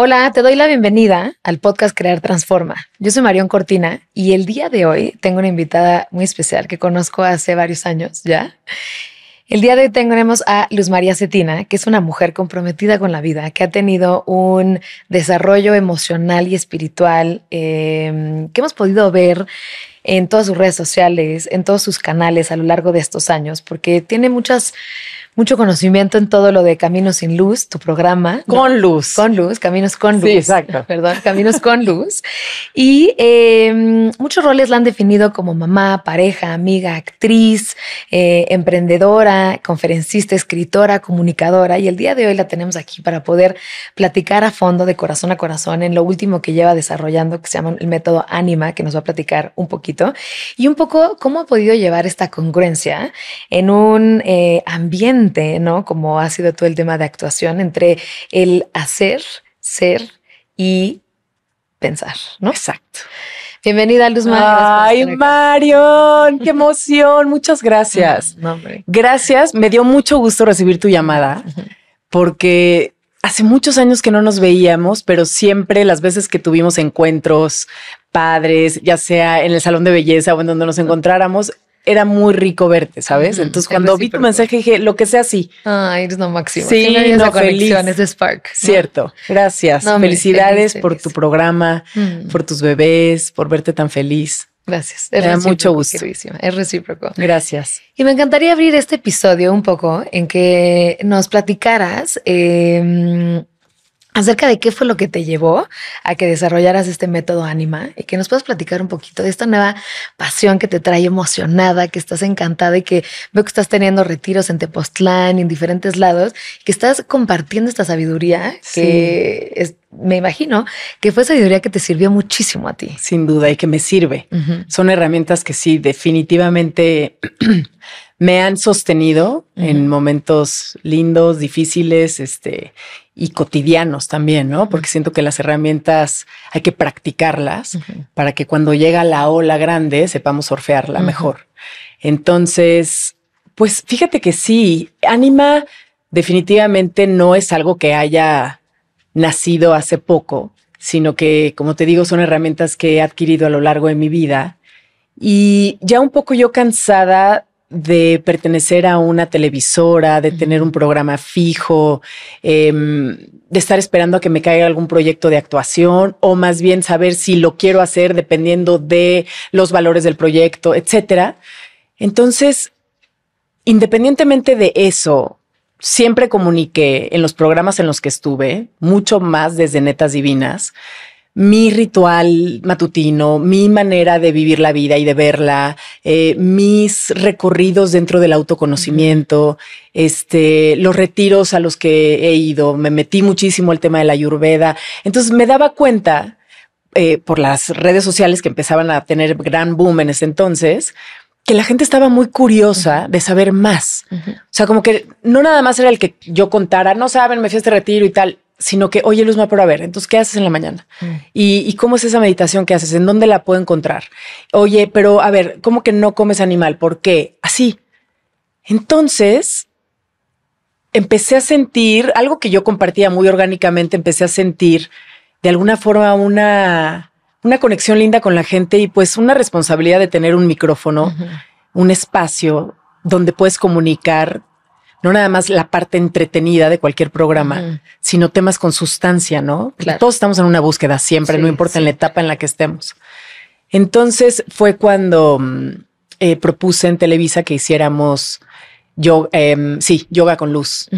Hola, te doy la bienvenida al podcast Crear Transforma. Yo soy Marión Cortina y el día de hoy tengo una invitada muy especial que conozco hace varios años ya. El día de hoy tenemos a Luz María Cetina, que es una mujer comprometida con la vida, que ha tenido un desarrollo emocional y espiritual em, que hemos podido ver en todas sus redes sociales, en todos sus canales a lo largo de estos años, porque tiene muchas mucho conocimiento en todo lo de Caminos sin Luz, tu programa. Con luz. Con luz, Caminos con luz. Sí, exacto. Perdón, Caminos con luz. Y em, muchos roles la han definido como mamá, pareja, amiga, actriz, eh, emprendedora, conferencista, escritora, comunicadora. Y el día de hoy la tenemos aquí para poder platicar a fondo, de corazón a corazón, en lo último que lleva desarrollando, que se llama el método Anima, que nos va a platicar un poquito. Y un poco cómo ha podido llevar esta congruencia en un eh, ambiente ¿no? Como ha sido todo el tema de actuación entre el hacer, ser y pensar, ¿no? Exacto. Bienvenida, Luz María. Ay, Marion, qué emoción. Muchas gracias. Gracias. Me dio mucho gusto recibir tu llamada porque hace muchos años que no nos veíamos, pero siempre las veces que tuvimos encuentros, padres, ya sea en el salón de belleza o en donde nos encontráramos, era muy rico verte, ¿sabes? Entonces, cuando vi tu mensaje, dije, lo que sea, así. Ay, eres lo máximo. Sí, no, feliz. De spark. Cierto. Gracias. Felicidades por tu programa, mm. por tus bebés, por verte tan feliz. Gracias. Era mucho gusto. Es recíproco. Gracias. Y me encantaría abrir este episodio un poco en que nos platicaras eh, acerca de qué fue lo que te llevó a que desarrollaras este método Anima y que nos puedas platicar un poquito de esta nueva pasión que te trae emocionada, que estás encantada y que veo que estás teniendo retiros en Tepoztlán, en diferentes lados, que estás compartiendo esta sabiduría sí. que me imagino que fue sabiduría que te sirvió muchísimo a ti. Sin duda y que me sirve. Son herramientas que sí, definitivamente me han sostenido en momentos lindos, difíciles, este y cotidianos también, ¿no? Porque siento que las herramientas hay que practicarlas para que cuando llega la ola grande sepamos surfearla mejor. Entonces, pues fíjate que sí, Anima definitivamente no es algo que haya nacido hace poco, sino que, como te digo, son herramientas que he adquirido a lo largo de mi vida y ya un poco yo cansada de pertenecer a una televisora, de tener un programa fijo, em, de estar esperando a que me caiga algún proyecto de actuación o más bien saber si lo quiero hacer dependiendo de los valores del proyecto, etcétera. Entonces, independientemente de eso, siempre comuniqué en los programas en los que estuve, mucho más desde Netas Divinas, mi ritual matutino, mi manera de vivir la vida y de verla, eh, mis recorridos dentro del autoconocimiento, este, los retiros a los que he ido, me metí muchísimo el tema de la ayurveda. Entonces me daba cuenta eh, por las redes sociales que empezaban a tener gran boom en ese entonces, que la gente estaba muy curiosa de saber más. O sea, como que no nada más era el que yo contara, no saben, me fui a este retiro y tal sino que, oye, Luzma, pero a ver, entonces, ¿qué haces en la mañana? Mm. ¿Y, cómo es esa meditación que haces? ¿En dónde la puedo encontrar? Oye, pero a ver, ¿cómo que no comes animal? ¿Por qué? Así. Entonces, empecé a sentir algo que yo compartía muy orgánicamente, empecé a sentir de alguna forma una, conexión linda con la gente y pues una responsabilidad de tener un micrófono, un espacio donde puedes comunicar no nada más la parte entretenida de cualquier programa, sino temas con sustancia, ¿no? Todos estamos en una búsqueda siempre, no importa en la etapa en la que estemos. Entonces fue cuando mm, eh, propuse en Televisa que hiciéramos yo, em, sí, yoga con luz.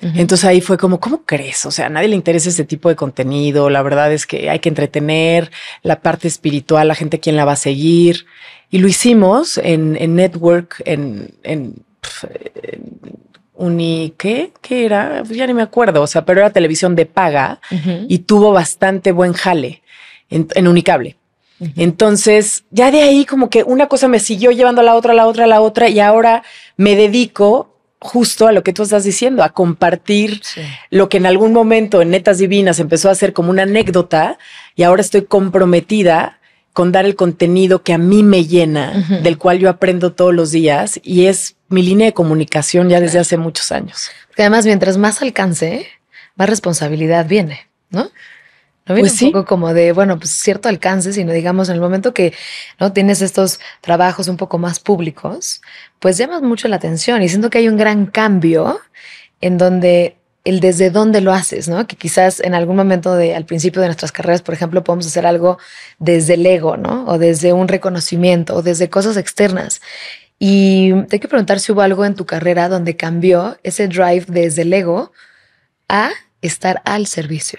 Entonces ahí fue como, ¿cómo crees? O sea, a nadie le interesa este tipo de contenido. La verdad es que hay que entretener la parte espiritual, la gente quién la va a seguir. Y lo hicimos en, en Network, en, en Unique, ¿qué? era? Pues ya ni me acuerdo, o sea, pero era televisión de paga y tuvo bastante buen jale en, Unicable. Entonces, ya de ahí como que una cosa me siguió llevando a la otra, a la otra, a la otra, y ahora me dedico justo a lo que tú estás diciendo, a compartir lo que en algún momento en Netas Divinas empezó a ser como una anécdota y ahora estoy comprometida con dar el contenido que a mí me llena, del cual yo aprendo todos los días y es mi línea de comunicación ya desde hace muchos años. además, mientras más alcance, más responsabilidad viene, ¿no? ¿No viene pues como de, bueno, pues cierto alcance, sino digamos en el momento que no tienes estos trabajos un poco más públicos, pues llamas mucho la atención y siento que hay un gran cambio en donde el desde dónde lo haces, ¿no? Que quizás en algún momento de al principio de nuestras carreras, por ejemplo, podemos hacer algo desde el ego, ¿no? O desde un reconocimiento o desde cosas externas. Y te hay que preguntar si hubo algo en tu carrera donde cambió ese drive desde el ego a estar al servicio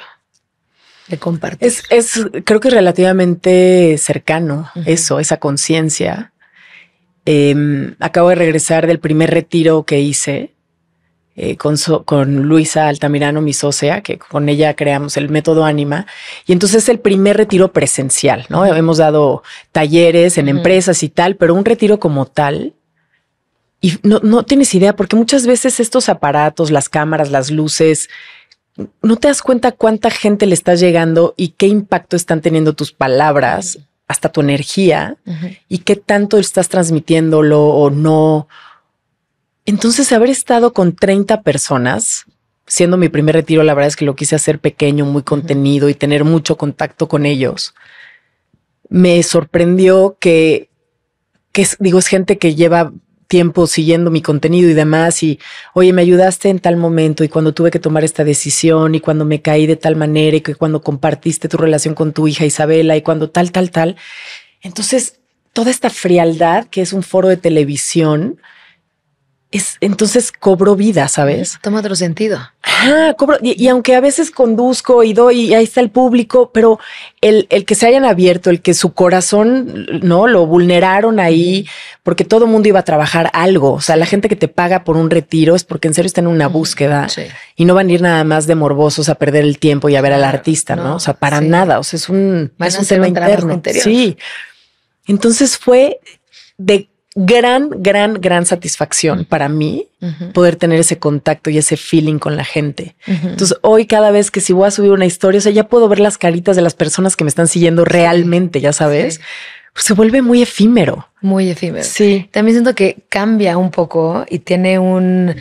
de compartir. Es, creo que relativamente cercano eso, esa conciencia. Em, acabo de regresar del primer retiro que hice eh, con, Luisa Altamirano, mi socia, que con ella creamos el método Anima, Y entonces el primer retiro presencial, ¿no? Hemos dado talleres en empresas y tal, pero un retiro como tal, y no, tienes idea, porque muchas veces estos aparatos, las cámaras, las luces, no te das cuenta cuánta gente le está llegando y qué impacto están teniendo tus palabras, hasta tu energía, y qué tanto estás transmitiéndolo o no, entonces, haber estado con 30 personas, siendo mi primer retiro, la verdad es que lo quise hacer pequeño, muy contenido y tener mucho contacto con ellos. Me sorprendió que, digo, es gente que lleva tiempo siguiendo mi contenido y demás y, oye, me ayudaste en tal momento y cuando tuve que tomar esta decisión y cuando me caí de tal manera y que cuando compartiste tu relación con tu hija Isabela y cuando tal, tal, tal. Entonces, toda esta frialdad que es un foro de televisión, es, entonces cobro vida, ¿sabes? Toma otro sentido. Ah, cobro. Y, aunque a veces conduzco y doy, y ahí está el público, pero el, el, que se hayan abierto, el que su corazón, ¿no? Lo vulneraron ahí, porque todo el mundo iba a trabajar algo. O sea, la gente que te paga por un retiro es porque en serio está en una búsqueda y no van a ir nada más de morbosos a perder el tiempo y a ver al artista, ¿no? o sea, para nada. O sea, es un, tema interno. Interior. Sí. Entonces fue de gran, gran, gran satisfacción para mí poder tener ese contacto y ese feeling con la gente. Entonces, hoy cada vez que si voy a subir una historia, o sea, ya puedo ver las caritas de las personas que me están siguiendo realmente, ya sabes. Pues, se vuelve muy efímero. Muy efímero. Sí. También siento que cambia un poco y tiene un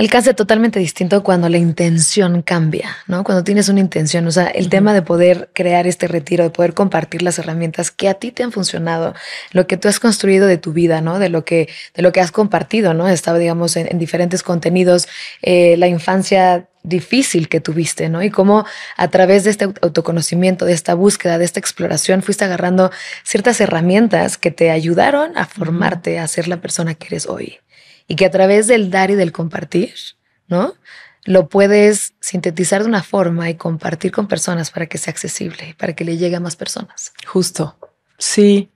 alcance totalmente distinto cuando la intención cambia, ¿no? Cuando tienes una intención, o sea, el tema de poder crear este retiro, de poder compartir las herramientas que a ti te han funcionado, lo que tú has construido de tu vida, ¿no? De lo que, de lo que has compartido, ¿no? Estaba, digamos, en, diferentes contenidos, eh, la infancia difícil que tuviste, ¿no? Y cómo a través de este autoconocimiento, de esta búsqueda, de esta exploración, fuiste agarrando ciertas herramientas que te ayudaron a formarte, a ser la persona que eres hoy y que a través del dar y del compartir, ¿no? Lo puedes sintetizar de una forma y compartir con personas para que sea accesible, para que le llegue a más personas. Justo, sí.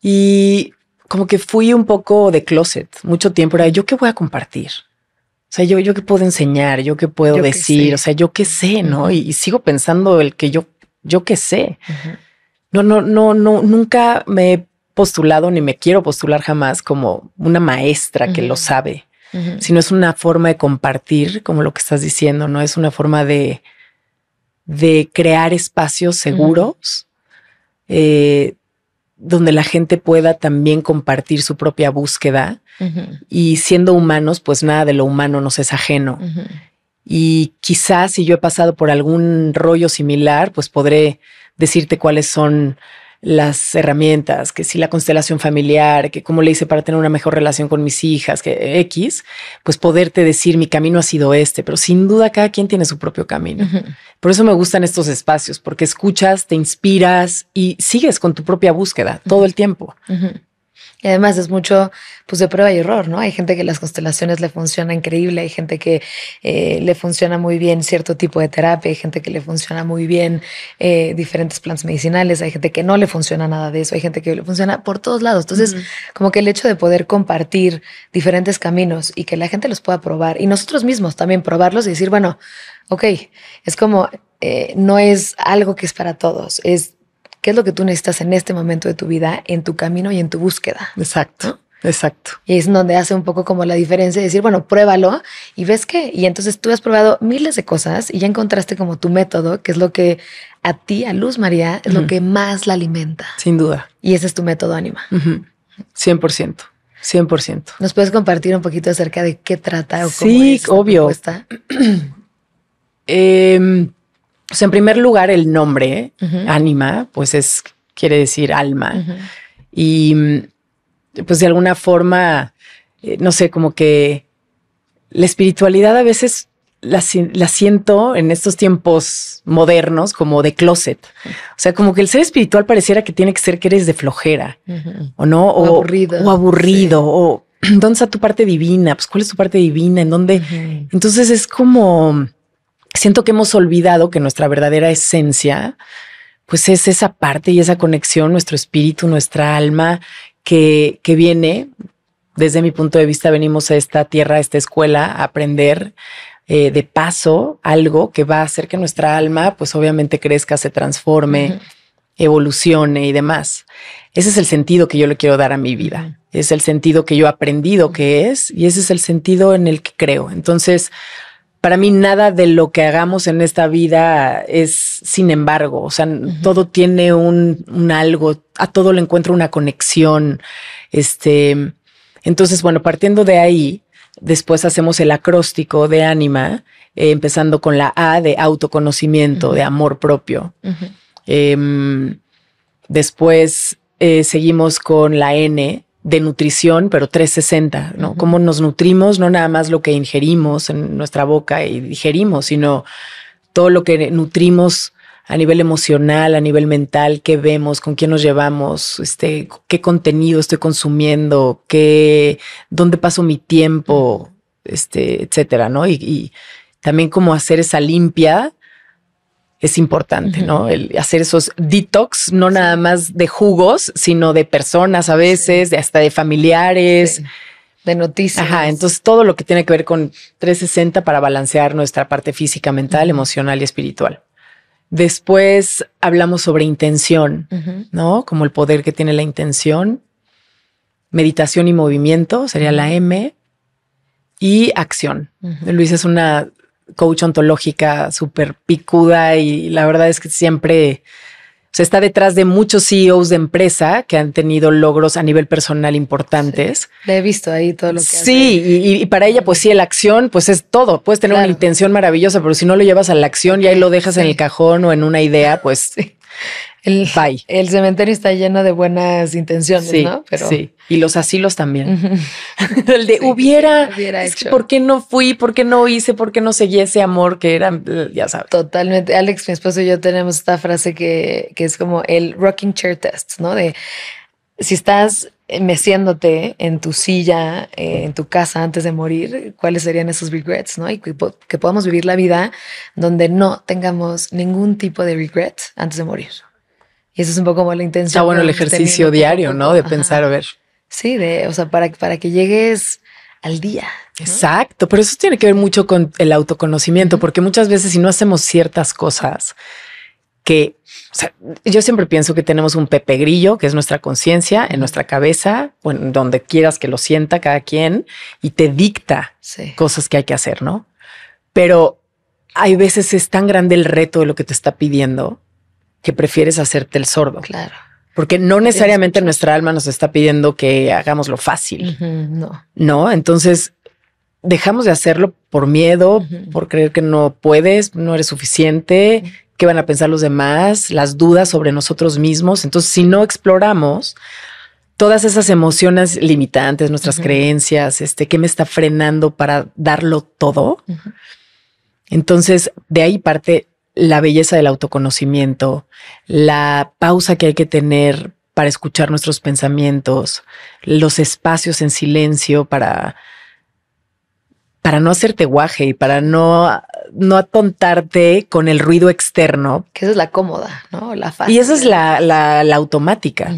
Y como que fui un poco de closet mucho tiempo. Era yo qué voy a compartir. O sea, yo, yo qué puedo enseñar, yo qué puedo decir, o sea, yo qué sé, ¿no? y, sigo pensando el que yo, yo qué sé. No, no, no, no, nunca me postulado ni me quiero postular jamás como una maestra que lo sabe, sino es una forma de compartir, como lo que estás diciendo, ¿no? Es una forma de, de crear espacios seguros eh, donde la gente pueda también compartir su propia búsqueda y siendo humanos, pues nada de lo humano nos es ajeno. Y quizás si yo he pasado por algún rollo similar, pues podré decirte cuáles son las herramientas, que si la constelación familiar, que cómo le hice para tener una mejor relación con mis hijas, que X, pues poderte decir mi camino ha sido este, pero sin duda cada quien tiene su propio camino. Por eso me gustan estos espacios, porque escuchas, te inspiras y sigues con tu propia búsqueda todo el tiempo. Y además es mucho pues, de prueba y error, ¿no? Hay gente que las constelaciones le funciona increíble, hay gente que eh, le funciona muy bien cierto tipo de terapia, hay gente que le funciona muy bien eh, diferentes plantas medicinales, hay gente que no le funciona nada de eso, hay gente que le funciona por todos lados. Entonces, como que el hecho de poder compartir diferentes caminos y que la gente los pueda probar y nosotros mismos también probarlos y decir, bueno, ok, es como eh, no es algo que es para todos, es qué es lo que tú necesitas en este momento de tu vida, en tu camino y en tu búsqueda. Exacto. Exacto. Y es donde hace un poco como la diferencia decir, bueno, pruébalo y ves que, y entonces tú has probado miles de cosas y ya encontraste como tu método, que es lo que a ti, a Luz María, es lo que más la alimenta. Sin duda. Y ese es tu método ánima. 100%. 100%. ¿Nos puedes compartir un poquito acerca de qué trata o cómo sí, obvio. Está. eh, em, o sea, en primer lugar, el nombre, ánima, pues es, quiere decir alma. Y mm, pues de alguna forma, eh, no sé, como que la espiritualidad a veces la, siento en estos tiempos modernos como de closet. O sea, como que el ser espiritual pareciera que tiene que ser que eres de flojera o no, o, aburrido, o, aburrido, o dónde está tu parte divina, pues cuál es tu parte divina, en dónde. Entonces es como siento que hemos olvidado que nuestra verdadera esencia, pues es esa parte y esa conexión, nuestro espíritu, nuestra alma, que, que viene, desde mi punto de vista, venimos a esta tierra, a esta escuela, a aprender, eh, de paso algo que va a hacer que nuestra alma, pues obviamente crezca, se transforme, evolucione y demás. Ese es el sentido que yo le quiero dar a mi vida. Es el sentido que yo he aprendido que es y ese es el sentido en el que creo. Entonces, para mí nada de lo que hagamos en esta vida es sin embargo, o sea, todo tiene un, algo, a todo le encuentro una conexión. Este, entonces, bueno, partiendo de ahí, después hacemos el acróstico de ánima, eh, empezando con la A de autoconocimiento, de amor propio. Em, después eh, seguimos con la N de nutrición, pero 360, ¿no? Cómo nos nutrimos, no nada más lo que ingerimos en nuestra boca y digerimos, sino todo lo que nutrimos a nivel emocional, a nivel mental, qué vemos, con quién nos llevamos, este, qué contenido estoy consumiendo, qué, dónde paso mi tiempo, este, etcétera, ¿no? Y, también cómo hacer esa limpia es importante, ¿no? El hacer esos detox, no nada más de jugos, sino de personas a veces, de hasta de familiares. De noticias. Ajá, entonces todo lo que tiene que ver con 360 para balancear nuestra parte física, mental, emocional y espiritual. Después hablamos sobre intención, ¿no? Como el poder que tiene la intención. Meditación y movimiento sería la M. Y acción. Luis es una coach ontológica súper picuda y la verdad es que siempre se está detrás de muchos CEOs de empresa que han tenido logros a nivel personal importantes. le he visto ahí todo lo que. Sí, Y, para ella, pues sí, la acción, pues es todo. Puedes tener una intención maravillosa, pero si no lo llevas a la acción y ahí lo dejas en el cajón o en una idea, pues el, el cementerio está lleno de buenas intenciones, ¿no? Pero... Sí, y los asilos también. el de hubiera, ¿por qué no fui? ¿Por qué no hice? ¿Por qué no seguí ese amor que era, ya sabes? Totalmente. Alex, mi esposo y yo tenemos esta frase que, es como el rocking chair test, ¿no? De si estás meciéndote en tu silla, eh, en tu casa antes de morir, cuáles serían esos regrets, ¿no? Y que, que podamos vivir la vida donde no tengamos ningún tipo de regret antes de morir. Y eso es un poco como la intención. Está bueno el ejercicio diario, ¿no? De pensar, a ver. Sí, de, o sea, para, para que llegues al día. Exacto, pero eso tiene que ver mucho con el autoconocimiento, porque muchas veces si no hacemos ciertas cosas que, o sea, yo siempre pienso que tenemos un pepe grillo, que es nuestra conciencia, en nuestra cabeza, o en donde quieras que lo sienta cada quien, y te dicta cosas que hay que hacer, ¿no? Pero hay veces es tan grande el reto de lo que te está pidiendo que prefieres hacerte el sordo. Claro. Porque no necesariamente nuestra alma nos está pidiendo que hagamos lo fácil. no. No, entonces dejamos de hacerlo por miedo, por creer que no puedes, no eres suficiente, qué van a pensar los demás, las dudas sobre nosotros mismos. Entonces, si no exploramos todas esas emociones limitantes, nuestras creencias, este, qué me está frenando para darlo todo, entonces de ahí parte la belleza del autoconocimiento, la pausa que hay que tener para escuchar nuestros pensamientos, los espacios en silencio para, para no hacerte guaje y para no, no atontarte con el ruido externo. Que esa es la cómoda, ¿no? La fácil. Y esa es la, la, automática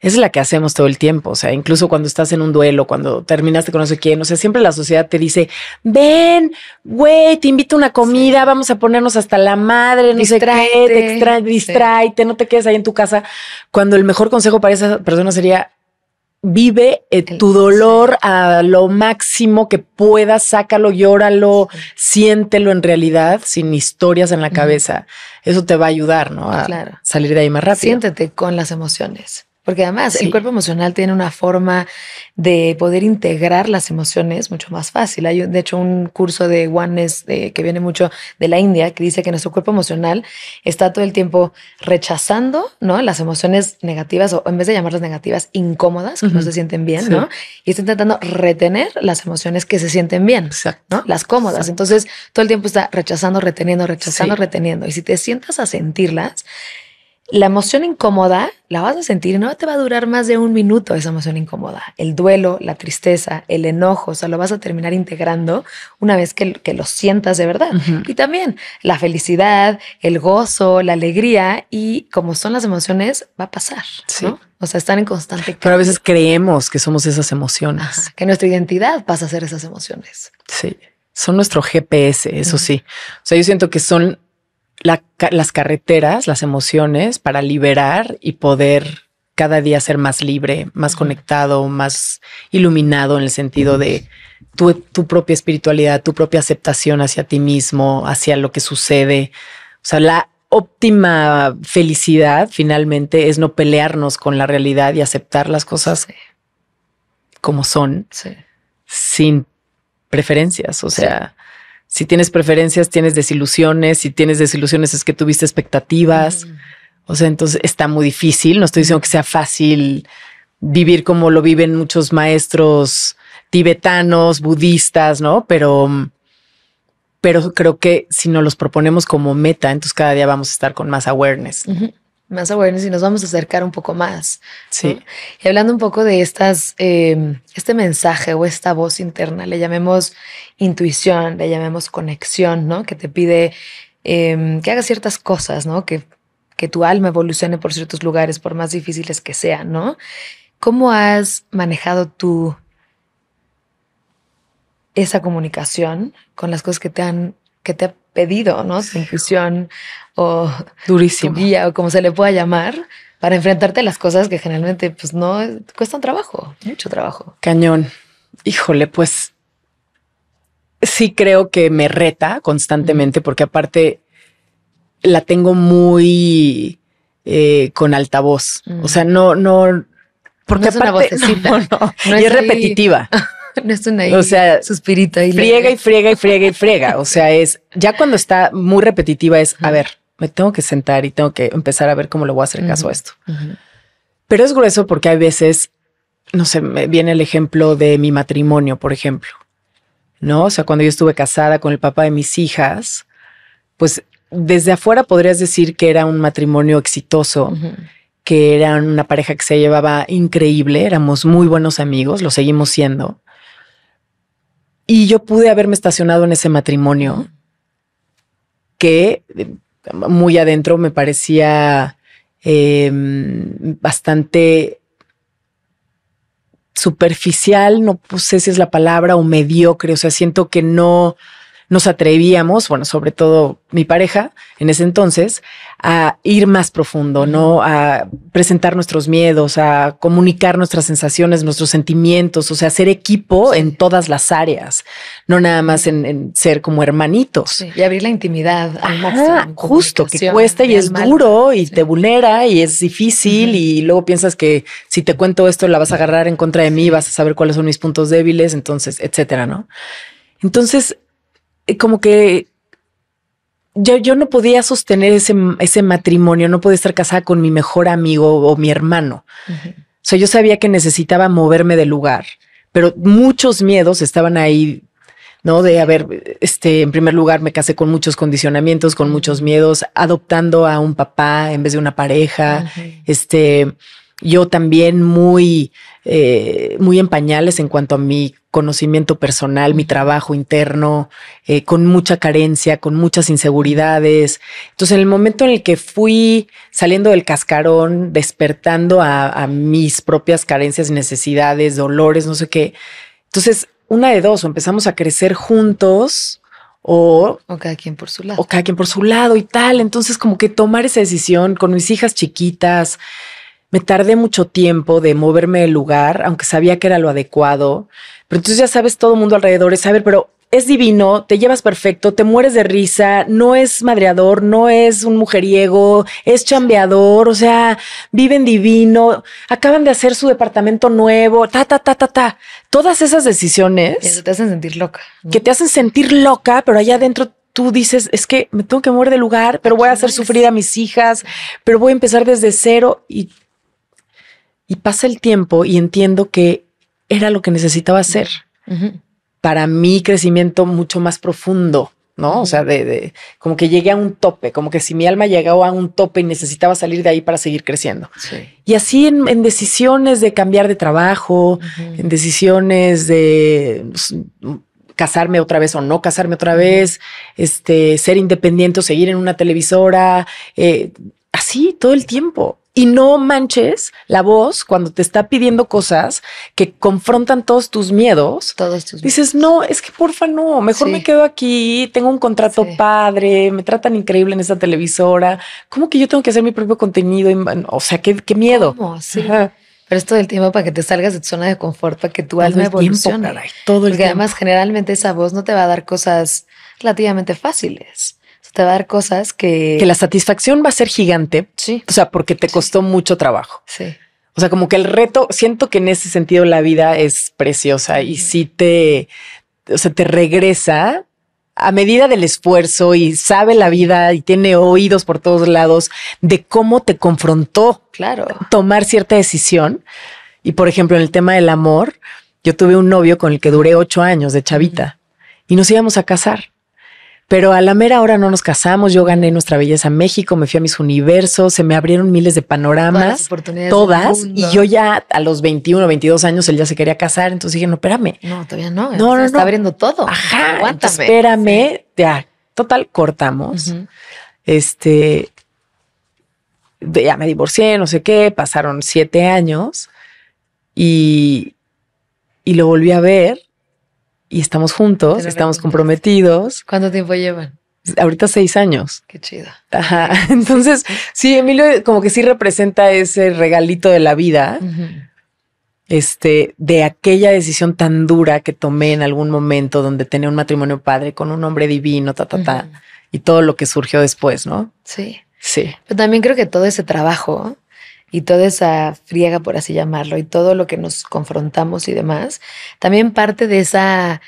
es la que hacemos todo el tiempo. O sea, incluso cuando estás en un duelo, cuando terminaste con no sé quién, o sea, siempre la sociedad te dice, ven, güey, te invito a una comida, vamos a ponernos hasta la madre, no sé qué, te extra no te quedes ahí en tu casa. Cuando el mejor consejo para esa persona sería, vive eh, tu dolor a lo máximo que puedas, sácalo, llóralo, siéntelo en realidad, sin historias en la cabeza. Eso te va a ayudar, ¿no? A salir de ahí más rápido. Siéntete con las emociones. Porque además el cuerpo emocional tiene una forma de poder integrar las emociones mucho más fácil. Hay de hecho un curso de One de, eh, que viene mucho de la India que dice que nuestro cuerpo emocional está todo el tiempo rechazando ¿no? las emociones negativas o en vez de llamarlas negativas, incómodas, que no se sienten bien, Y está intentando retener las emociones que se sienten bien, Las cómodas. Entonces todo el tiempo está rechazando, reteniendo, rechazando, reteniendo. Y si te sientas a sentirlas, la emoción incómoda la vas a sentir, no te va a durar más de un minuto esa emoción incómoda. El duelo, la tristeza, el enojo, o sea, lo vas a terminar integrando una vez que, lo sientas de verdad. Y también la felicidad, el gozo, la alegría y como son las emociones, va a pasar. O sea, están en constante Pero a veces creemos que somos esas emociones. que nuestra identidad pasa a ser esas emociones. Sí, son nuestro GPS, eso sí. O sea, yo siento que son las carreteras, las emociones, para liberar y poder cada día ser más libre, más conectado, más iluminado en el sentido de tu, propia espiritualidad, tu propia aceptación hacia ti mismo, hacia lo que sucede. O sea, la óptima felicidad finalmente es no pelearnos con la realidad y aceptar las cosas como son, sin preferencias. O sea, si tienes preferencias, tienes desilusiones. Si tienes desilusiones es que tuviste expectativas. O sea, entonces está muy difícil. No estoy diciendo que sea fácil vivir como lo viven muchos maestros tibetanos, budistas, ¿no? Pero, pero creo que si nos los proponemos como meta, entonces cada día vamos a estar con más awareness más awareness y nos vamos a acercar un poco más. Sí. Y hablando un poco de estas, em, este mensaje o esta voz interna, le llamemos intuición, le llamemos conexión, ¿no? Que te pide em, que hagas ciertas cosas, ¿no? Que, que tu alma evolucione por ciertos lugares, por más difíciles que sean, ¿no? ¿Cómo has manejado tú esa comunicación con las cosas que te han, que te, pedido, ¿no? Sin o Durísimo. o como se le pueda llamar para enfrentarte a las cosas que generalmente pues no un trabajo, mucho trabajo. Cañón. Híjole, pues sí creo que me reta constantemente porque aparte la tengo muy eh, con altavoz. O mm. sea, no, no, porque es aparte, una No, no, es repetitiva. ahí, o sea, suspirita y friega y friega y friega y friega. O sea, es ya cuando está muy repetitiva es, a ver, me tengo que sentar y tengo que empezar a ver cómo le voy a hacer caso a esto. Pero es grueso porque hay veces, no sé, me viene el ejemplo de mi matrimonio, por ejemplo. ¿No? O sea, cuando yo estuve casada con el papá de mis hijas, pues desde afuera podrías decir que era un matrimonio exitoso que era una pareja que se llevaba increíble, éramos muy buenos amigos, lo seguimos siendo. Y yo pude haberme estacionado en ese matrimonio que eh, muy adentro me parecía em, bastante superficial, no sé si es la palabra, o mediocre, o sea, siento que no nos atrevíamos, bueno, sobre todo mi pareja en ese entonces, a ir más profundo, ¿no? A presentar nuestros miedos, a comunicar nuestras sensaciones, nuestros sentimientos, o sea, ser equipo en todas las áreas, no nada más en, ser como hermanitos. Y abrir la intimidad al máximo. Justo, que cuesta y es duro y te vulnera y es difícil y luego piensas que si te cuento esto la vas a agarrar en contra de mí, vas a saber cuáles son mis puntos débiles, entonces, etcétera, ¿no? Entonces, eh, como que yo, yo no podía sostener ese, ese matrimonio, no podía estar casada con mi mejor amigo o mi hermano. O sea, yo sabía que necesitaba moverme del lugar, pero muchos miedos estaban ahí ¿no? De haber, este, en primer lugar, me casé con muchos condicionamientos, con muchos miedos, adoptando a un papá en vez de una pareja, este, yo también muy, eh, muy en pañales en cuanto a mi conocimiento personal, mi trabajo interno, eh, con mucha carencia, con muchas inseguridades. Entonces, en el momento en el que fui saliendo del cascarón, despertando a, mis propias carencias, necesidades, dolores, no sé qué, entonces, una de dos, empezamos a crecer juntos, o, o, cada quien por su lado. O cada quien por su lado y tal. Entonces, como que tomar esa decisión con mis hijas chiquitas, me tardé mucho tiempo de moverme del lugar, aunque sabía que era lo adecuado. Pero entonces ya sabes, todo el mundo alrededor es, a ver, pero es divino, te llevas perfecto, te mueres de risa, no es madreador, no es un mujeriego, es chambeador, o sea, viven divino, acaban de hacer su departamento nuevo, ta, ta, ta, ta, ta. Todas esas decisiones. Que te hacen sentir loca. Que te hacen sentir loca, pero allá adentro tú dices, es que me tengo que mover de lugar, pero voy a hacer sufrir a mis hijas, pero voy a empezar desde cero y y pasa el tiempo y entiendo que era lo que necesitaba hacer para mi crecimiento mucho más profundo, ¿no? O sea, de, como que llegué a un tope, como que si mi alma llegaba a un tope y necesitaba salir de ahí para seguir creciendo. Y así en, decisiones de cambiar de trabajo, en decisiones de pues, casarme otra vez o no casarme otra vez, este, ser independiente o seguir en una televisora, eh, así todo el tiempo y no manches la voz cuando te está pidiendo cosas que confrontan todos tus miedos. Todos tus miedos. Dices, no, es que porfa no, mejor me quedo aquí, tengo un contrato padre, me tratan increíble en esa televisora. ¿Cómo que yo tengo que hacer mi propio contenido? O sea, qué, miedo. Pero es todo el tiempo para que te salgas de tu zona de confort, para que tu alma evolucione. todo el Porque además generalmente esa voz no te va a dar cosas relativamente fáciles te va a dar cosas que... Que la satisfacción va a ser gigante. Sí. O sea, porque te costó mucho trabajo. Sí. O sea, como que el reto, siento que en ese sentido la vida es preciosa y si te, o sea, te regresa a medida del esfuerzo y sabe la vida y tiene oídos por todos lados de cómo te confrontó. Claro. Tomar cierta decisión. Y por ejemplo, en el tema del amor, yo tuve un novio con el que duré ocho años de chavita y nos íbamos a casar. Pero a la mera hora no nos casamos, yo gané Nuestra Belleza México, me fui a mis universos, se me abrieron miles de panoramas, oportunidades todas, y yo ya a los 21, 22 años él ya se quería casar, entonces dije, no, espérame. No, todavía no, no, no, no está abriendo todo. Ajá, espérame, ya, total, cortamos. Este, ya me divorcié, no sé qué, pasaron siete años y, y lo volví a ver y estamos juntos, estamos comprometidos. ¿Cuánto tiempo llevan? Ahorita seis años. Qué chido. Ajá. Entonces, sí, Emilio como que sí representa ese regalito de la vida, este, de aquella decisión tan dura que tomé en algún momento donde tenía un matrimonio padre con un hombre divino, ta, ta, ta, y todo lo que surgió después, ¿no? Sí. Sí. Pero también creo que todo ese trabajo y toda esa friega, por así llamarlo, y todo lo que nos confrontamos y demás, también parte de esa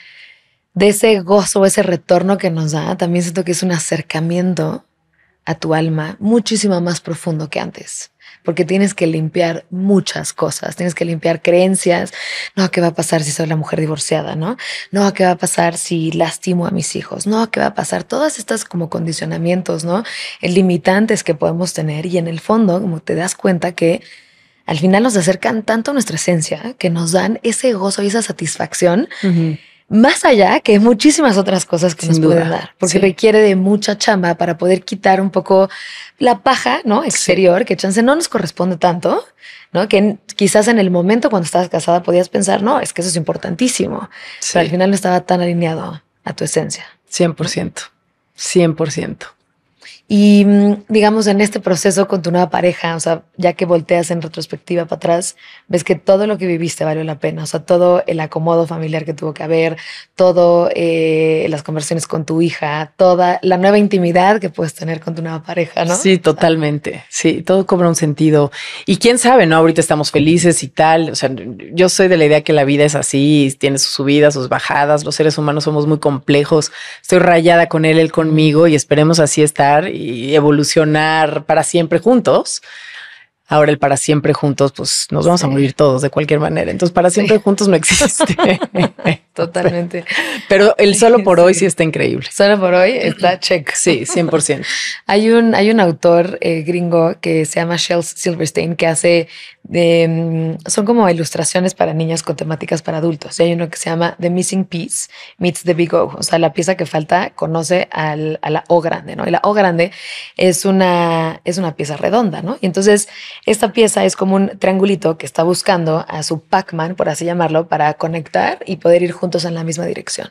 de ese gozo, ese retorno que nos da, también siento que es un acercamiento a tu alma muchísimo más profundo que antes porque tienes que limpiar muchas cosas, tienes que limpiar creencias, no, ¿qué va a pasar si soy la mujer divorciada, no? No, ¿qué va a pasar si lastimo a mis hijos? No, ¿qué va a pasar? Todas estas como condicionamientos, ¿no? Limitantes que podemos tener y en el fondo, como te das cuenta que al final nos acercan tanto a nuestra esencia que nos dan ese gozo y esa satisfacción. Más allá que muchísimas otras cosas que nos duda. pueden dar, porque requiere de mucha chamba para poder quitar un poco la paja, Exterior, que chance no nos corresponde tanto, ¿no? Que quizás en el momento cuando estabas casada podías pensar, no, es que eso es importantísimo, pero al final no estaba tan alineado a tu esencia. 100%, 100%. Y mm, digamos, en este proceso con tu nueva pareja, o sea, ya que volteas en retrospectiva para atrás, ves que todo lo que viviste valió la pena, o sea, todo el acomodo familiar que tuvo que haber, todo eh, las conversaciones con tu hija, toda la nueva intimidad que puedes tener con tu nueva pareja, ¿no? Sí, totalmente, sí, todo cobra un sentido. Y quién sabe, ¿no? Ahorita estamos felices y tal, o sea, yo soy de la idea que la vida es así, tiene sus subidas, sus bajadas, los seres humanos somos muy complejos, estoy rayada con él, él conmigo y esperemos así estar y evolucionar para siempre juntos. Ahora el para siempre juntos, pues nos vamos a morir todos de cualquier manera. Entonces, para siempre juntos no existe. Totalmente. Pero el solo por hoy sí. está increíble. Solo por hoy está check. Sí, 100%. hay, un, hay un autor eh, gringo que se llama Shell Silverstein que hace de, mm, son como ilustraciones para niños con temáticas para adultos. Y hay uno que se llama The Missing Piece Meets the Big O. O sea, la pieza que falta conoce al, a la O grande, ¿no? Y la O grande es una, es una pieza redonda, ¿no? Y entonces esta pieza es como un triangulito que está buscando a su Pac-Man, por así llamarlo, para conectar y poder ir juntos en la misma dirección.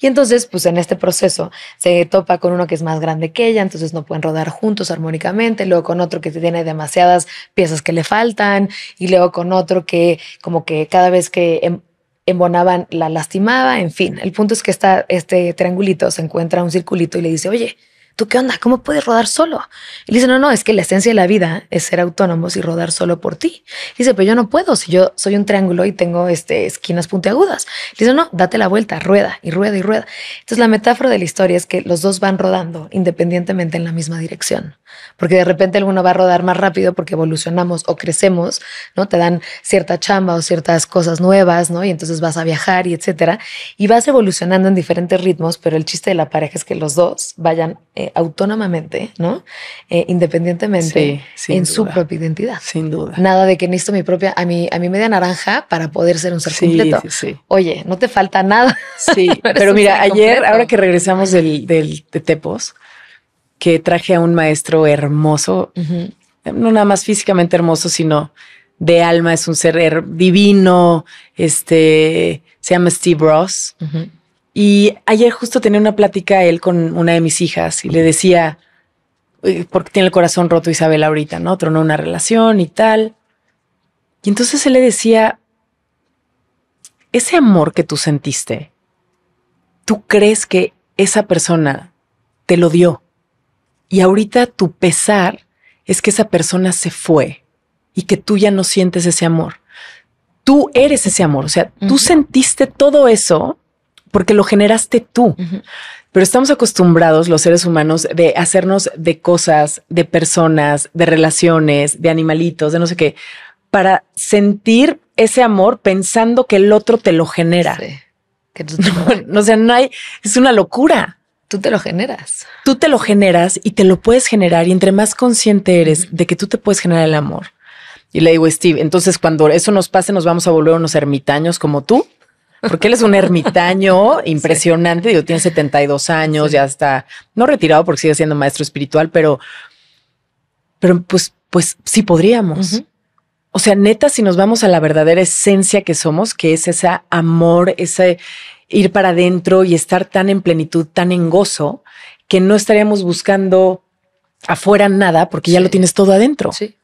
Y entonces, pues en este proceso se topa con uno que es más grande que ella, entonces no pueden rodar juntos armónicamente, luego con otro que tiene demasiadas piezas que le faltan, y luego con otro que como que cada vez que em, embonaban la lastimaba, en fin. El punto es que está este triangulito se encuentra un circulito y le dice, oye, ¿tú qué onda? ¿Cómo puedes rodar solo? Y dice, no, no, es que la esencia de la vida es ser autónomos y rodar solo por ti. Y dice, pero yo no puedo si yo soy un triángulo y tengo este, esquinas puntiagudas. dice, no, date la vuelta, rueda y rueda y rueda. Entonces la metáfora de la historia es que los dos van rodando independientemente en la misma dirección, porque de repente alguno va a rodar más rápido porque evolucionamos o crecemos, ¿no? Te dan cierta chamba o ciertas cosas nuevas, ¿no? Y entonces vas a viajar y etcétera. Y vas evolucionando en diferentes ritmos, pero el chiste de la pareja es que los dos vayan... Eh, autónomamente, ¿no? Eh, independientemente en su propia identidad. Sin duda. Nada de que necesito mi propia, a mí a mi media naranja para poder ser un ser completo. Sí, Oye, no te falta nada. Sí, pero mira, ayer, ahora que regresamos del, de Tepos, que traje a un maestro hermoso, no nada más físicamente hermoso, sino de alma, es un ser divino, este, se llama Steve Ross. Y ayer justo tenía una plática él con una de mis hijas y le decía, porque tiene el corazón roto Isabel ahorita, ¿no? Tronó una relación y tal. Y entonces él le decía, ese amor que tú sentiste, tú crees que esa persona te lo dio. Y ahorita tu pesar es que esa persona se fue y que tú ya no sientes ese amor. Tú eres ese amor, o sea, tú sentiste todo eso porque lo generaste tú. Pero estamos acostumbrados los seres humanos de hacernos de cosas, de personas, de relaciones, de animalitos, de no sé qué, para sentir ese amor pensando que el otro te lo genera. no, sé, no hay, es una locura. Tú te lo generas. Tú te lo generas y te lo puedes generar. Y entre más consciente eres de que tú te puedes generar el amor. Y le digo, Steve, entonces cuando eso nos pase, nos vamos a volver unos ermitaños como tú porque él es un ermitaño impresionante, digo, tiene 72 años, ya está, no retirado porque sigue siendo maestro espiritual, pero, pero pues, pues sí podríamos. O sea, neta, si nos vamos a la verdadera esencia que somos, que es ese amor, ese ir para adentro y estar tan en plenitud, tan en gozo, que no estaríamos buscando afuera nada porque ya lo tienes todo adentro. Sí.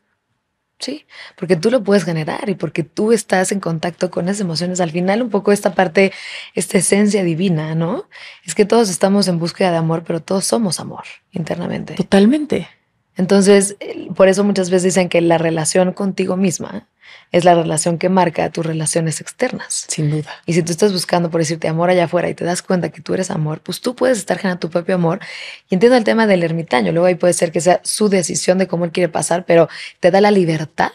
¿sí? Porque tú lo puedes generar y porque tú estás en contacto con esas emociones. Al final, un poco esta parte, esta esencia divina, ¿no? Es que todos estamos en búsqueda de amor, pero todos somos amor internamente. Totalmente. Entonces, por eso muchas veces dicen que la relación contigo misma es la relación que marca tus relaciones externas. Sin duda. Y si tú estás buscando, por decirte, amor allá afuera y te das cuenta que tú eres amor, pues tú puedes estar generando tu propio amor. Y entiendo el tema del ermitaño. Luego ahí puede ser que sea su decisión de cómo él quiere pasar, pero te da la libertad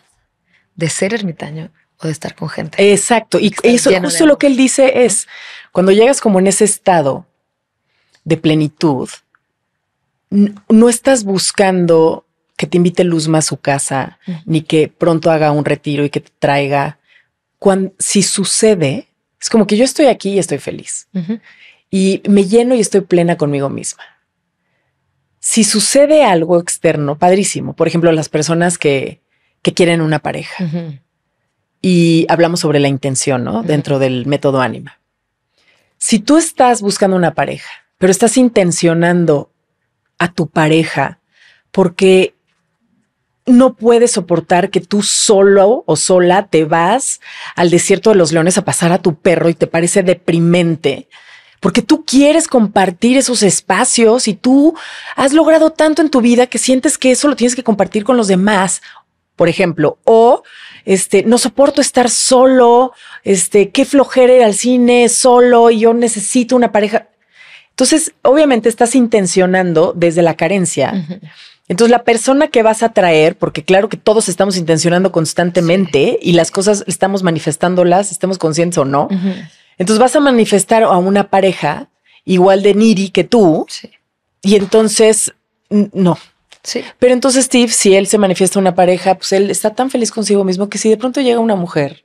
de ser ermitaño o de estar con gente. Exacto. Y eso, justo lo que él dice es, cuando llegas como en ese estado de plenitud, no estás buscando que te invite Luzma a su casa, ni que pronto haga un retiro y que te traiga. Cuando, si sucede, es como que yo estoy aquí y estoy feliz. Y me lleno y estoy plena conmigo misma. Si sucede algo externo, padrísimo. Por ejemplo, las personas que, quieren una pareja. Y hablamos sobre la intención, Dentro del método ánima. Si tú estás buscando una pareja, pero estás intencionando a tu pareja porque no puedes soportar que tú solo o sola te vas al desierto de los leones a pasar a tu perro y te parece deprimente. Porque tú quieres compartir esos espacios y tú has logrado tanto en tu vida que sientes que eso lo tienes que compartir con los demás. Por ejemplo, o este, no soporto estar solo, este, qué flojera ir al cine solo y yo necesito una pareja. Entonces, obviamente estás intencionando desde la carencia. Entonces, la persona que vas a traer, porque claro que todos estamos intencionando constantemente y las cosas estamos manifestándolas, estemos conscientes o no. Entonces, vas a manifestar a una pareja igual de niri que tú. Y entonces, no. Sí. Pero entonces, Steve, si él se manifiesta a una pareja, pues él está tan feliz consigo mismo que si de pronto llega una mujer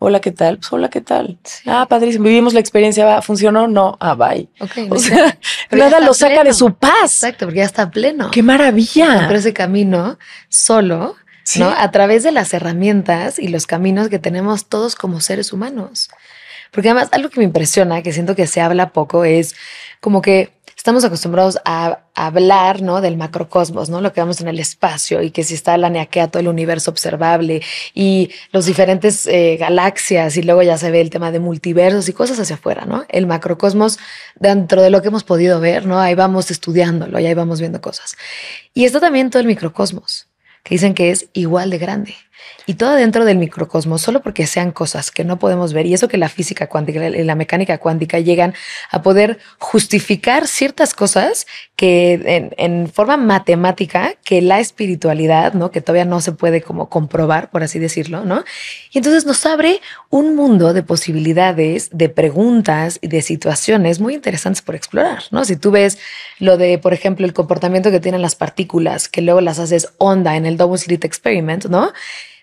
Hola, ¿qué tal? Pues, hola, ¿qué tal? Ah, padrísimo. Vivimos la experiencia. ¿Funcionó? No. Ah, bye. sea, nada lo saca de su paz. Exacto, porque ya está pleno. ¡Qué maravilla! Pero ese camino solo, ¿no? A través de las herramientas y los caminos que tenemos todos como seres humanos. Porque además, algo que me impresiona, que siento que se habla poco, es como que estamos acostumbrados a, hablar, ¿no? Del macrocosmos, ¿no? Lo que vemos en el espacio y que si está la neaquea todo el universo observable y los diferentes eh, galaxias y luego ya se ve el tema de multiversos y cosas hacia afuera, ¿no? El macrocosmos dentro de lo que hemos podido ver, ¿no? Ahí vamos estudiándolo y ahí vamos viendo cosas. Y está también todo el microcosmos, que dicen que es igual de grande y todo dentro del microcosmos, solo porque sean cosas que no podemos ver. Y eso que la física cuántica y la mecánica cuántica llegan a poder justificar ciertas cosas que en, forma matemática, que la espiritualidad, ¿no? Que todavía no se puede como comprobar, por así decirlo, ¿no? Y entonces nos abre un mundo de posibilidades, de preguntas y de situaciones muy interesantes por explorar, ¿no? Si tú ves lo de, por ejemplo, el comportamiento que tienen las partículas, que luego las haces onda en el Double Slit Experiment, ¿no?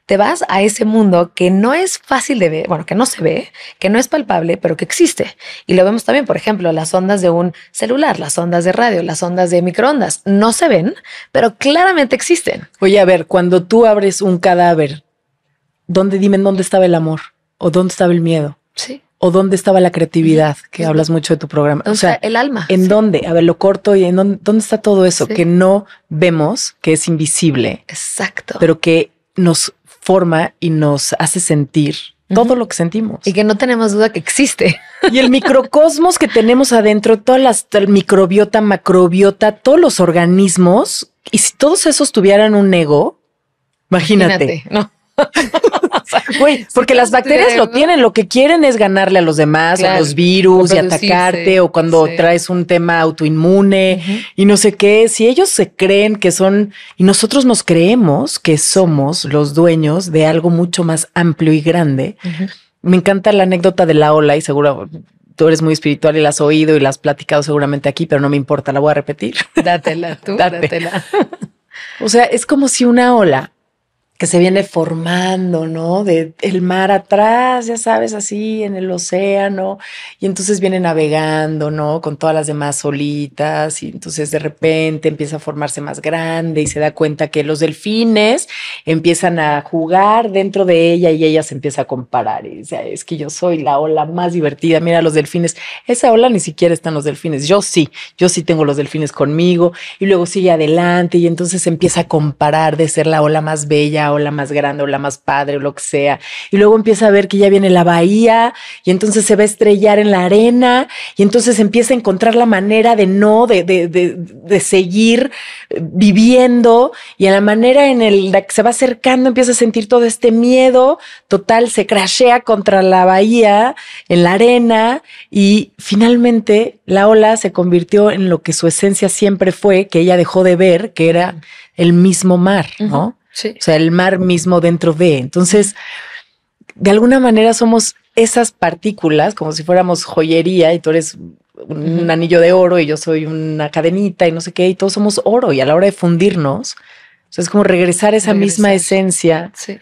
te vas a ese mundo que no es fácil de ver, bueno, que no se ve, que no es palpable, pero que existe. Y lo vemos también, por ejemplo, las ondas de un celular, las ondas de radio, las ondas de microondas. No se ven, pero claramente existen. Oye, a ver, cuando tú abres un cadáver, ¿dónde, dime, dónde estaba el amor? ¿O dónde estaba el miedo? Sí. ¿O dónde estaba la creatividad? Que hablas mucho de tu programa. O, sea, el alma. ¿En dónde? A ver, lo corto y en dónde, está todo eso que no vemos, que es invisible. Exacto. Pero que nos forma y nos hace sentir todo lo que sentimos. Y que no tenemos duda que existe. Y el microcosmos que tenemos adentro, todas las microbiota, macrobiota, todos los organismos, y si todos esos tuvieran un ego, imagínate. imagínate no. porque las bacterias lo tienen, lo que quieren es ganarle a los demás, a los virus y atacarte, o cuando traes un tema autoinmune y no sé qué. Si ellos se creen que son, y nosotros nos creemos que somos los dueños de algo mucho más amplio y grande. Me encanta la anécdota de la ola y seguro tú eres muy espiritual y la has oído y la has platicado seguramente aquí, pero no me importa, la voy a repetir. Dátela tú, O sea, es como si una ola que se viene formando, ¿no? De el mar atrás, ya sabes, así en el océano, y entonces viene navegando, ¿no? Con todas las demás solitas, y entonces de repente empieza a formarse más grande y se da cuenta que los delfines empiezan a jugar dentro de ella y ella se empieza a comparar y es que yo soy la ola más divertida, mira los delfines, esa ola ni siquiera están los delfines, yo sí, yo sí tengo los delfines conmigo, y luego sigue adelante y entonces empieza a comparar de ser la ola más bella o la más grande o la más padre o lo que sea. Y luego empieza a ver que ya viene la bahía y entonces se va a estrellar en la arena y entonces empieza a encontrar la manera de no, de, de, de, seguir eh, viviendo y a la manera en el, la que se va acercando empieza a sentir todo este miedo. Total, se crashea contra la bahía, en la arena y finalmente la ola se convirtió en lo que su esencia siempre fue, que ella dejó de ver, que era el mismo mar, ¿no? O sea, el mar mismo dentro de. Entonces, de alguna manera somos esas partículas, como si fuéramos joyería y tú eres un anillo de oro y yo soy una cadenita y no sé qué, y todos somos oro y a la hora de fundirnos, es como regresar a esa misma esencia. Sí.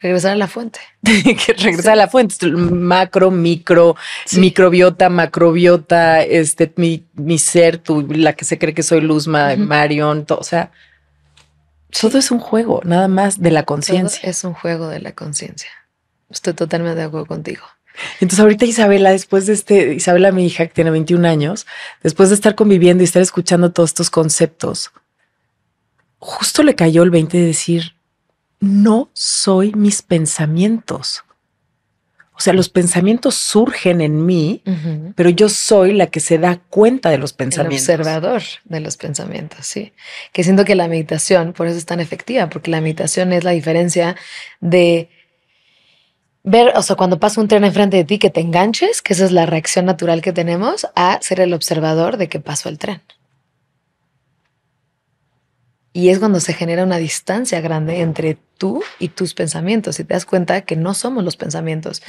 Regresar a la fuente. regresar a la fuente. Macro, micro, microbiota, macrobiota, este, mi, ser, tú, la que se cree que soy Luzma, Marion, o sea, todo es un juego, nada más de la conciencia. Es un juego de la conciencia. Estoy totalmente de acuerdo contigo. Entonces ahorita Isabela, después de este, Isabela mi hija que tiene 21 años, después de estar conviviendo y estar escuchando todos estos conceptos, justo le cayó el 20 de decir, no soy mis pensamientos. O sea, los pensamientos surgen en mí, pero yo soy la que se da cuenta de los pensamientos. El observador de los pensamientos, sí. Que siento que la meditación, por eso es tan efectiva, porque la meditación es la diferencia de ver, o sea, cuando pasa un tren enfrente de ti que te enganches, que esa es la reacción natural que tenemos, a ser el observador de que pasó el tren. Y es cuando se genera una distancia grande entre tú y tus pensamientos y te das cuenta que no somos los pensamientos.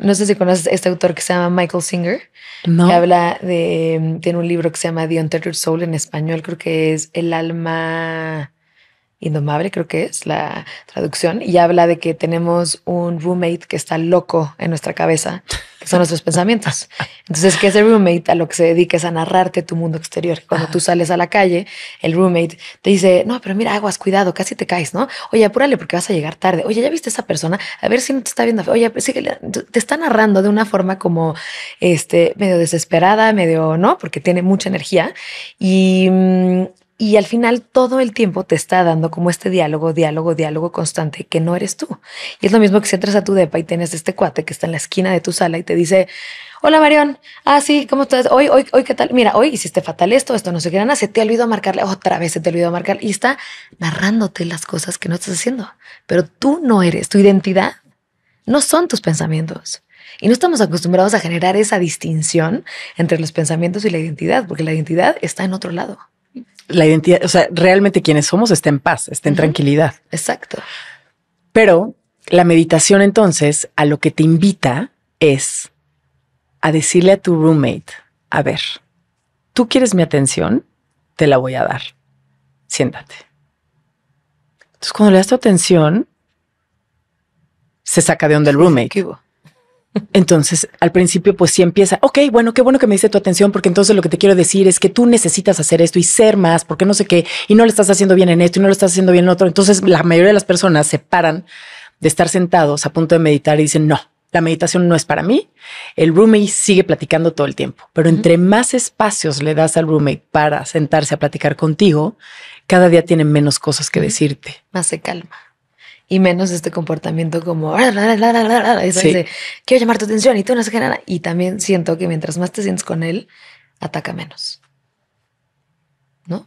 No sé si conoces este autor que se llama Michael Singer, no. que habla de, tiene un libro que se llama The Untethered Soul en español, creo que es El alma indomable, creo que es la traducción, y habla de que tenemos un roommate que está loco en nuestra cabeza son nuestros pensamientos. Entonces, que el roommate a lo que se dedica es a narrarte tu mundo exterior. Cuando tú sales a la calle, el roommate te dice, no, pero mira, aguas, cuidado, casi te caes, ¿no? Oye, apúrale porque vas a llegar tarde. Oye, ¿ya viste a esa persona? A ver si no te está viendo. Oye, que pues, te está narrando de una forma como, este, medio desesperada, medio, ¿no? Porque tiene mucha energía. Y mm, y al final todo el tiempo te está dando como este diálogo, diálogo, diálogo constante que no eres tú. Y es lo mismo que si entras a tu depa y tienes este cuate que está en la esquina de tu sala y te dice, hola Marión, ah sí, ¿cómo estás? Hoy, hoy, hoy, ¿qué tal? Mira, hoy hiciste fatal esto, esto no sé qué, nada, se te olvidó marcarle, otra vez se te olvidó marcar. Y está narrándote las cosas que no estás haciendo. Pero tú no eres, tu identidad no son tus pensamientos. Y no estamos acostumbrados a generar esa distinción entre los pensamientos y la identidad, porque la identidad está en otro lado la identidad, o sea, realmente quienes somos está en paz, está en tranquilidad. Exacto. Pero la meditación entonces a lo que te invita es a decirle a tu roommate, a ver, tú quieres mi atención, te la voy a dar. Siéntate. Entonces, cuando le das tu atención, se saca de onda el roommate. Entonces, al principio, pues sí empieza, ok, bueno, qué bueno que me diste tu atención, porque entonces lo que te quiero decir es que tú necesitas hacer esto y ser más, porque no sé qué, y no lo estás haciendo bien en esto y no lo estás haciendo bien en otro. Entonces, la mayoría de las personas se paran de estar sentados a punto de meditar y dicen, no, la meditación no es para mí. El roommate sigue platicando todo el tiempo, pero entre más espacios le das al roommate para sentarse a platicar contigo, cada día tiene menos cosas que decirte. Más se calma y menos este comportamiento como quiero llamar tu atención y tú no sé qué nada. Y también siento que mientras más te sientes con él, ataca menos. ¿No?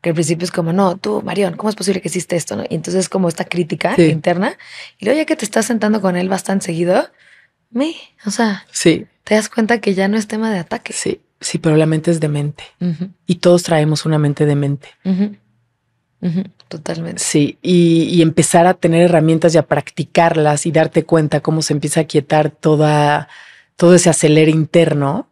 Que al principio es como, no, tú, Marión, ¿cómo es posible que hiciste esto? ¿No? Y entonces es como esta crítica interna. Y luego ya que te estás sentando con él bastante seguido, me, o sea, sí. te das cuenta que ya no es tema de ataque. Sí, sí, pero la mente es demente. mente Y todos traemos una mente demente. mente Totalmente. Sí, y, empezar a tener herramientas y a practicarlas y darte cuenta cómo se empieza a quietar toda, todo ese aceler interno.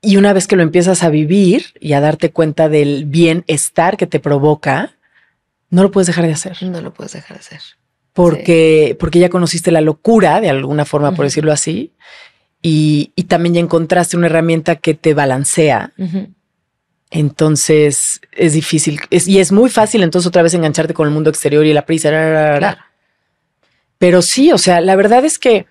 Y una vez que lo empiezas a vivir y a darte cuenta del bienestar que te provoca, no lo puedes dejar de hacer. No lo puedes dejar de hacer. Porque, porque ya conociste la locura, de alguna forma, por decirlo así, y, también ya encontraste una herramienta que te balancea. Entonces es difícil y es muy fácil entonces otra vez engancharte con el mundo exterior y la prisa. Pero sí, o sea, la verdad es que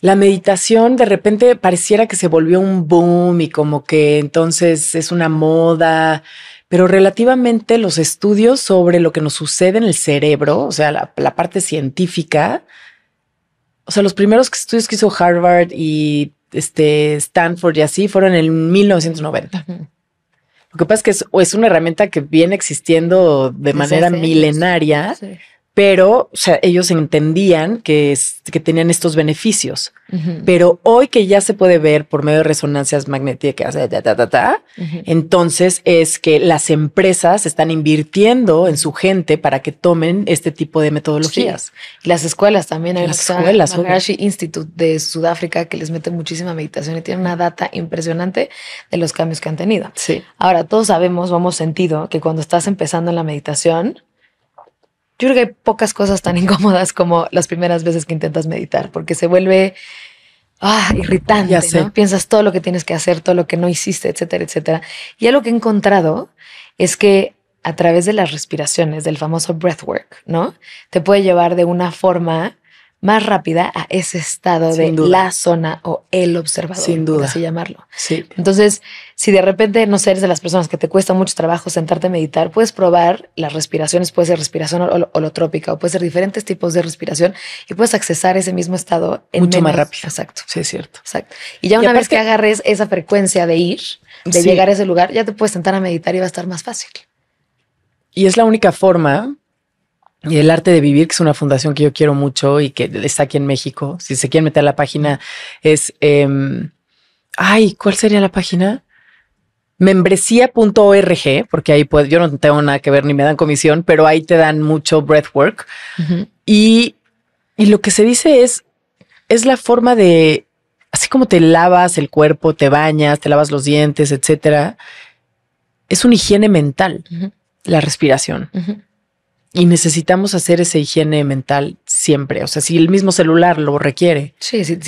la meditación de repente pareciera que se volvió un boom y como que entonces es una moda, pero relativamente los estudios sobre lo que nos sucede en el cerebro, o sea, la, parte científica, o sea, los primeros estudios que hizo Harvard y este Stanford y así fueron en 1990. Lo que pasa es que es, una herramienta que viene existiendo de manera milenaria pero o sea, ellos entendían que, que tenían estos beneficios. Pero hoy que ya se puede ver por medio de resonancias magnéticas, entonces es que las empresas están invirtiendo en su gente para que tomen este tipo de metodologías. Las escuelas también. Hay las escuelas. Institute de Sudáfrica que les mete muchísima meditación y tiene una data impresionante de los cambios que han tenido. Sí. Ahora, todos sabemos, vamos sentido, que cuando estás empezando en la meditación, yo creo que hay pocas cosas tan incómodas como las primeras veces que intentas meditar, porque se vuelve ah, irritante, ¿no? Piensas todo lo que tienes que hacer, todo lo que no hiciste, etcétera, etcétera. Y algo que he encontrado es que a través de las respiraciones, del famoso breathwork, ¿no? Te puede llevar de una forma más rápida a ese estado de la zona o el observador, Sin duda. por así llamarlo. Sí. Entonces, si de repente, no seres eres de las personas que te cuesta mucho trabajo sentarte a meditar, puedes probar las respiraciones, puede ser respiración holotrópica o puede ser diferentes tipos de respiración y puedes accesar ese mismo estado en mucho más rápido. Exacto. Sí, es cierto. Exacto. Y ya una vez que agarres esa frecuencia de ir, de llegar a ese lugar, ya te puedes sentar a meditar y va a estar más fácil. Y es la única forma y el arte de vivir, que es una fundación que yo quiero mucho y que está aquí en México. Si se quieren meter a la página, es. Em, ay, ¿cuál sería la página? membresía.org, porque ahí pues yo no tengo nada que ver ni me dan comisión, pero ahí te dan mucho breathwork. y, lo que se dice es, es la forma de, así como te lavas el cuerpo, te bañas, te lavas los dientes, etcétera, es una higiene mental, la respiración. Y necesitamos hacer esa higiene mental siempre. O sea, si el mismo celular lo requiere.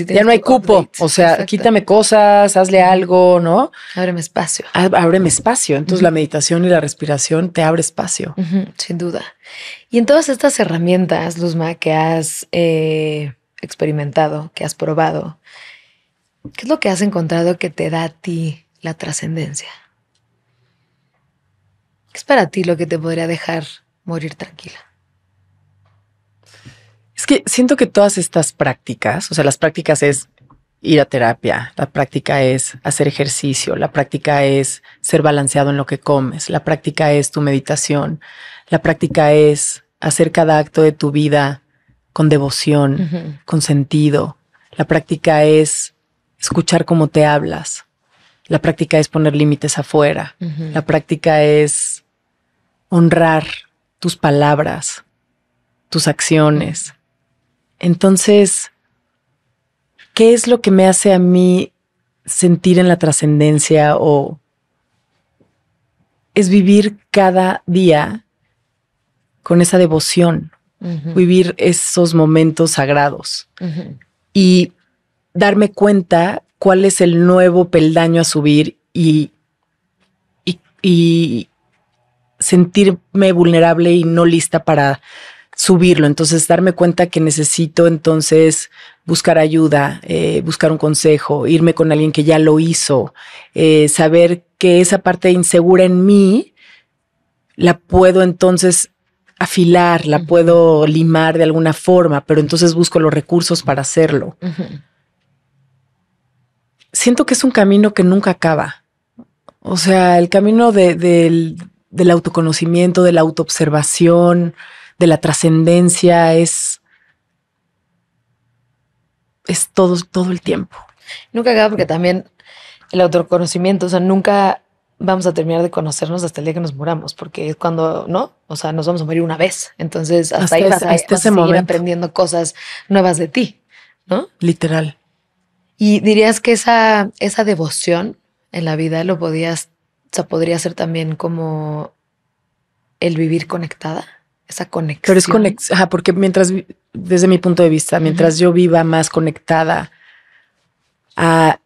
Ya no hay cupo. o sea, quítame cosas, hazle algo, ¿no? Ábreme espacio. Ábreme espacio. Entonces la meditación y la respiración te abre espacio. sin duda. Y en todas estas herramientas, Luzma, que has eh, experimentado, que has probado, ¿qué es lo que has encontrado que te da a ti la trascendencia? ¿Qué es para ti lo que te podría dejar morir tranquila. Es que siento que todas estas prácticas, o sea, las prácticas es ir a terapia, la práctica es hacer ejercicio, la práctica es ser balanceado en lo que comes, la práctica es tu meditación, la práctica es hacer cada acto de tu vida con devoción, con sentido, la práctica es escuchar cómo te hablas, la práctica es poner límites afuera, la práctica es honrar tus palabras, tus acciones. Entonces, ¿qué es lo que me hace a mí sentir en la trascendencia o es vivir cada día con esa devoción, vivir esos momentos sagrados y darme cuenta cuál es el nuevo peldaño a subir y, y, sentirme vulnerable y no lista para subirlo. Entonces, darme cuenta que necesito entonces buscar ayuda, eh, buscar un consejo, irme con alguien que ya lo hizo, eh, saber que esa parte insegura en mí la puedo entonces afilar, la puedo limar de alguna forma, pero entonces busco los recursos para hacerlo. Siento que es un camino que nunca acaba. O sea, el camino del... de, del autoconocimiento, de la autoobservación, de la trascendencia, es, es todo, todo el tiempo. Nunca acaba porque también el autoconocimiento, o sea, nunca vamos a terminar de conocernos hasta el día que nos muramos, porque es cuando, ¿no? O sea, nos vamos a morir una vez. Entonces, hasta, ahí vas, a seguir aprendiendo cosas nuevas de ti, ¿no? Literal. ¿Y dirías que esa, esa devoción en la vida lo podías o sea, podría ser también como el vivir conectada, esa conexión. Pero es conexión, porque mientras, desde mi punto de vista, mientras yo viva más conectada a,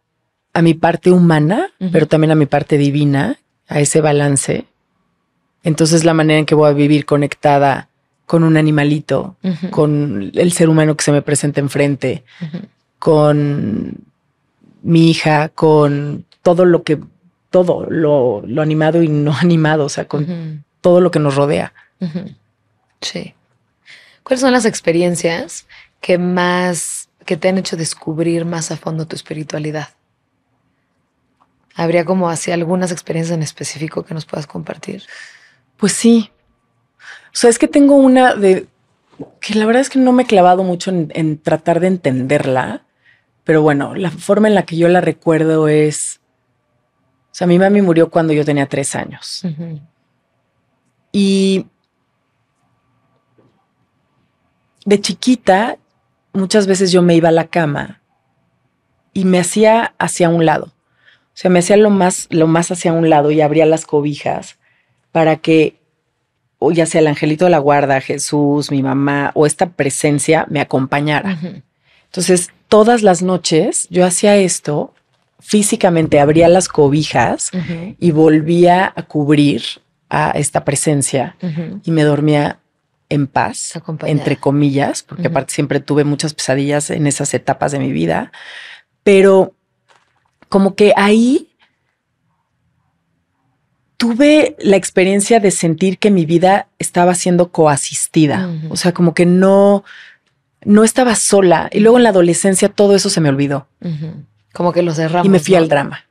mi parte humana, pero también a mi parte divina, a ese balance, entonces la manera en que voy a vivir conectada con un animalito, con el ser humano que se me presenta enfrente, con mi hija, con todo lo que todo, lo, animado y no animado, o sea, con todo lo que nos rodea. Sí. ¿Cuáles son las experiencias que más, que te han hecho descubrir más a fondo tu espiritualidad? ¿Habría como así algunas experiencias en específico que nos puedas compartir? Pues sí. O sea, es que tengo una de que la verdad es que no me he clavado mucho en tratar de entenderla, pero bueno, la forma en la que yo la recuerdo es sea, mi mami murió cuando yo tenía tres años. Y de chiquita, muchas veces yo me iba a la cama y me hacía hacia un lado. O sea, me hacía lo más, lo más hacia un lado y abría las cobijas para que, o ya sea el angelito de la guarda, Jesús, mi mamá, o esta presencia me acompañara. Entonces, todas las noches yo hacía esto físicamente abría las cobijas y volvía a cubrir a esta presencia y me dormía en paz, entre comillas, porque aparte siempre tuve muchas pesadillas en esas etapas de mi vida, pero como que ahí tuve la experiencia de sentir que mi vida estaba siendo coasistida, o sea, como que no no estaba sola y luego en la adolescencia todo eso se me olvidó. Como que los cerramos. Y me fui al drama.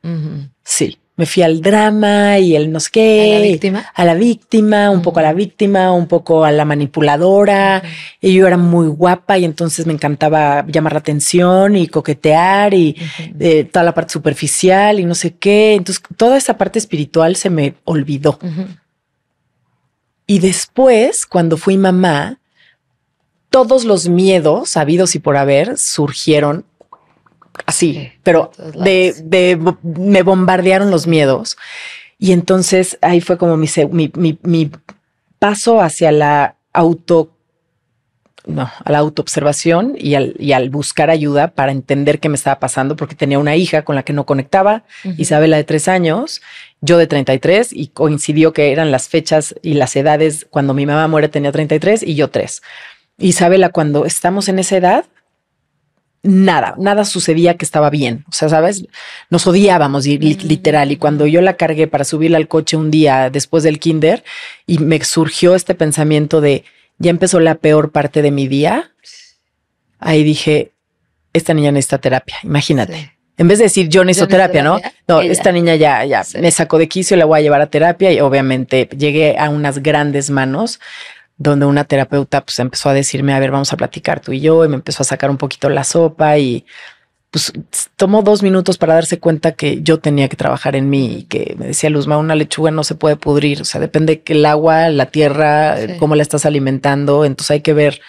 Sí, me fui al drama y el no sé qué. A la víctima. A la víctima, un poco a la víctima, un poco a la manipuladora. Y yo era muy guapa y entonces me encantaba llamar la atención y coquetear y eh, toda la parte superficial y no sé qué. Entonces toda esa parte espiritual se me olvidó. Y después, cuando fui mamá, todos los miedos habidos y por haber surgieron así, pero de, me bombardearon los miedos. Y entonces ahí fue como mi, paso hacia la auto no, a la autoobservación y al, y al buscar ayuda para entender qué me estaba pasando, porque tenía una hija con la que no conectaba, Isabela de tres años, yo de 33, y coincidió que eran las fechas y las edades cuando mi mamá muere tenía 33 y yo tres. Isabela, cuando estamos en esa edad, nada, nada sucedía que estaba bien. O sea, ¿sabes? Nos odiábamos literal. Y cuando yo la cargué para subirla al coche un día después del kinder y me surgió este pensamiento de, ya empezó la peor parte de mi día, ahí dije, esta niña necesita terapia, imagínate. En vez de decir yo necesito terapia, ¿no? no, esta niña ya, ya me sacó de quicio, la voy a llevar a terapia y obviamente llegué a unas grandes manos donde una terapeuta pues empezó a decirme, a ver, vamos a platicar tú y yo, y me empezó a sacar un poquito la sopa y pues tomó dos minutos para darse cuenta que yo tenía que trabajar en mí y que me decía Luzma, una lechuga no se puede pudrir, o sea, depende que el agua, la tierra, eh, cómo la estás alimentando, entonces hay que ver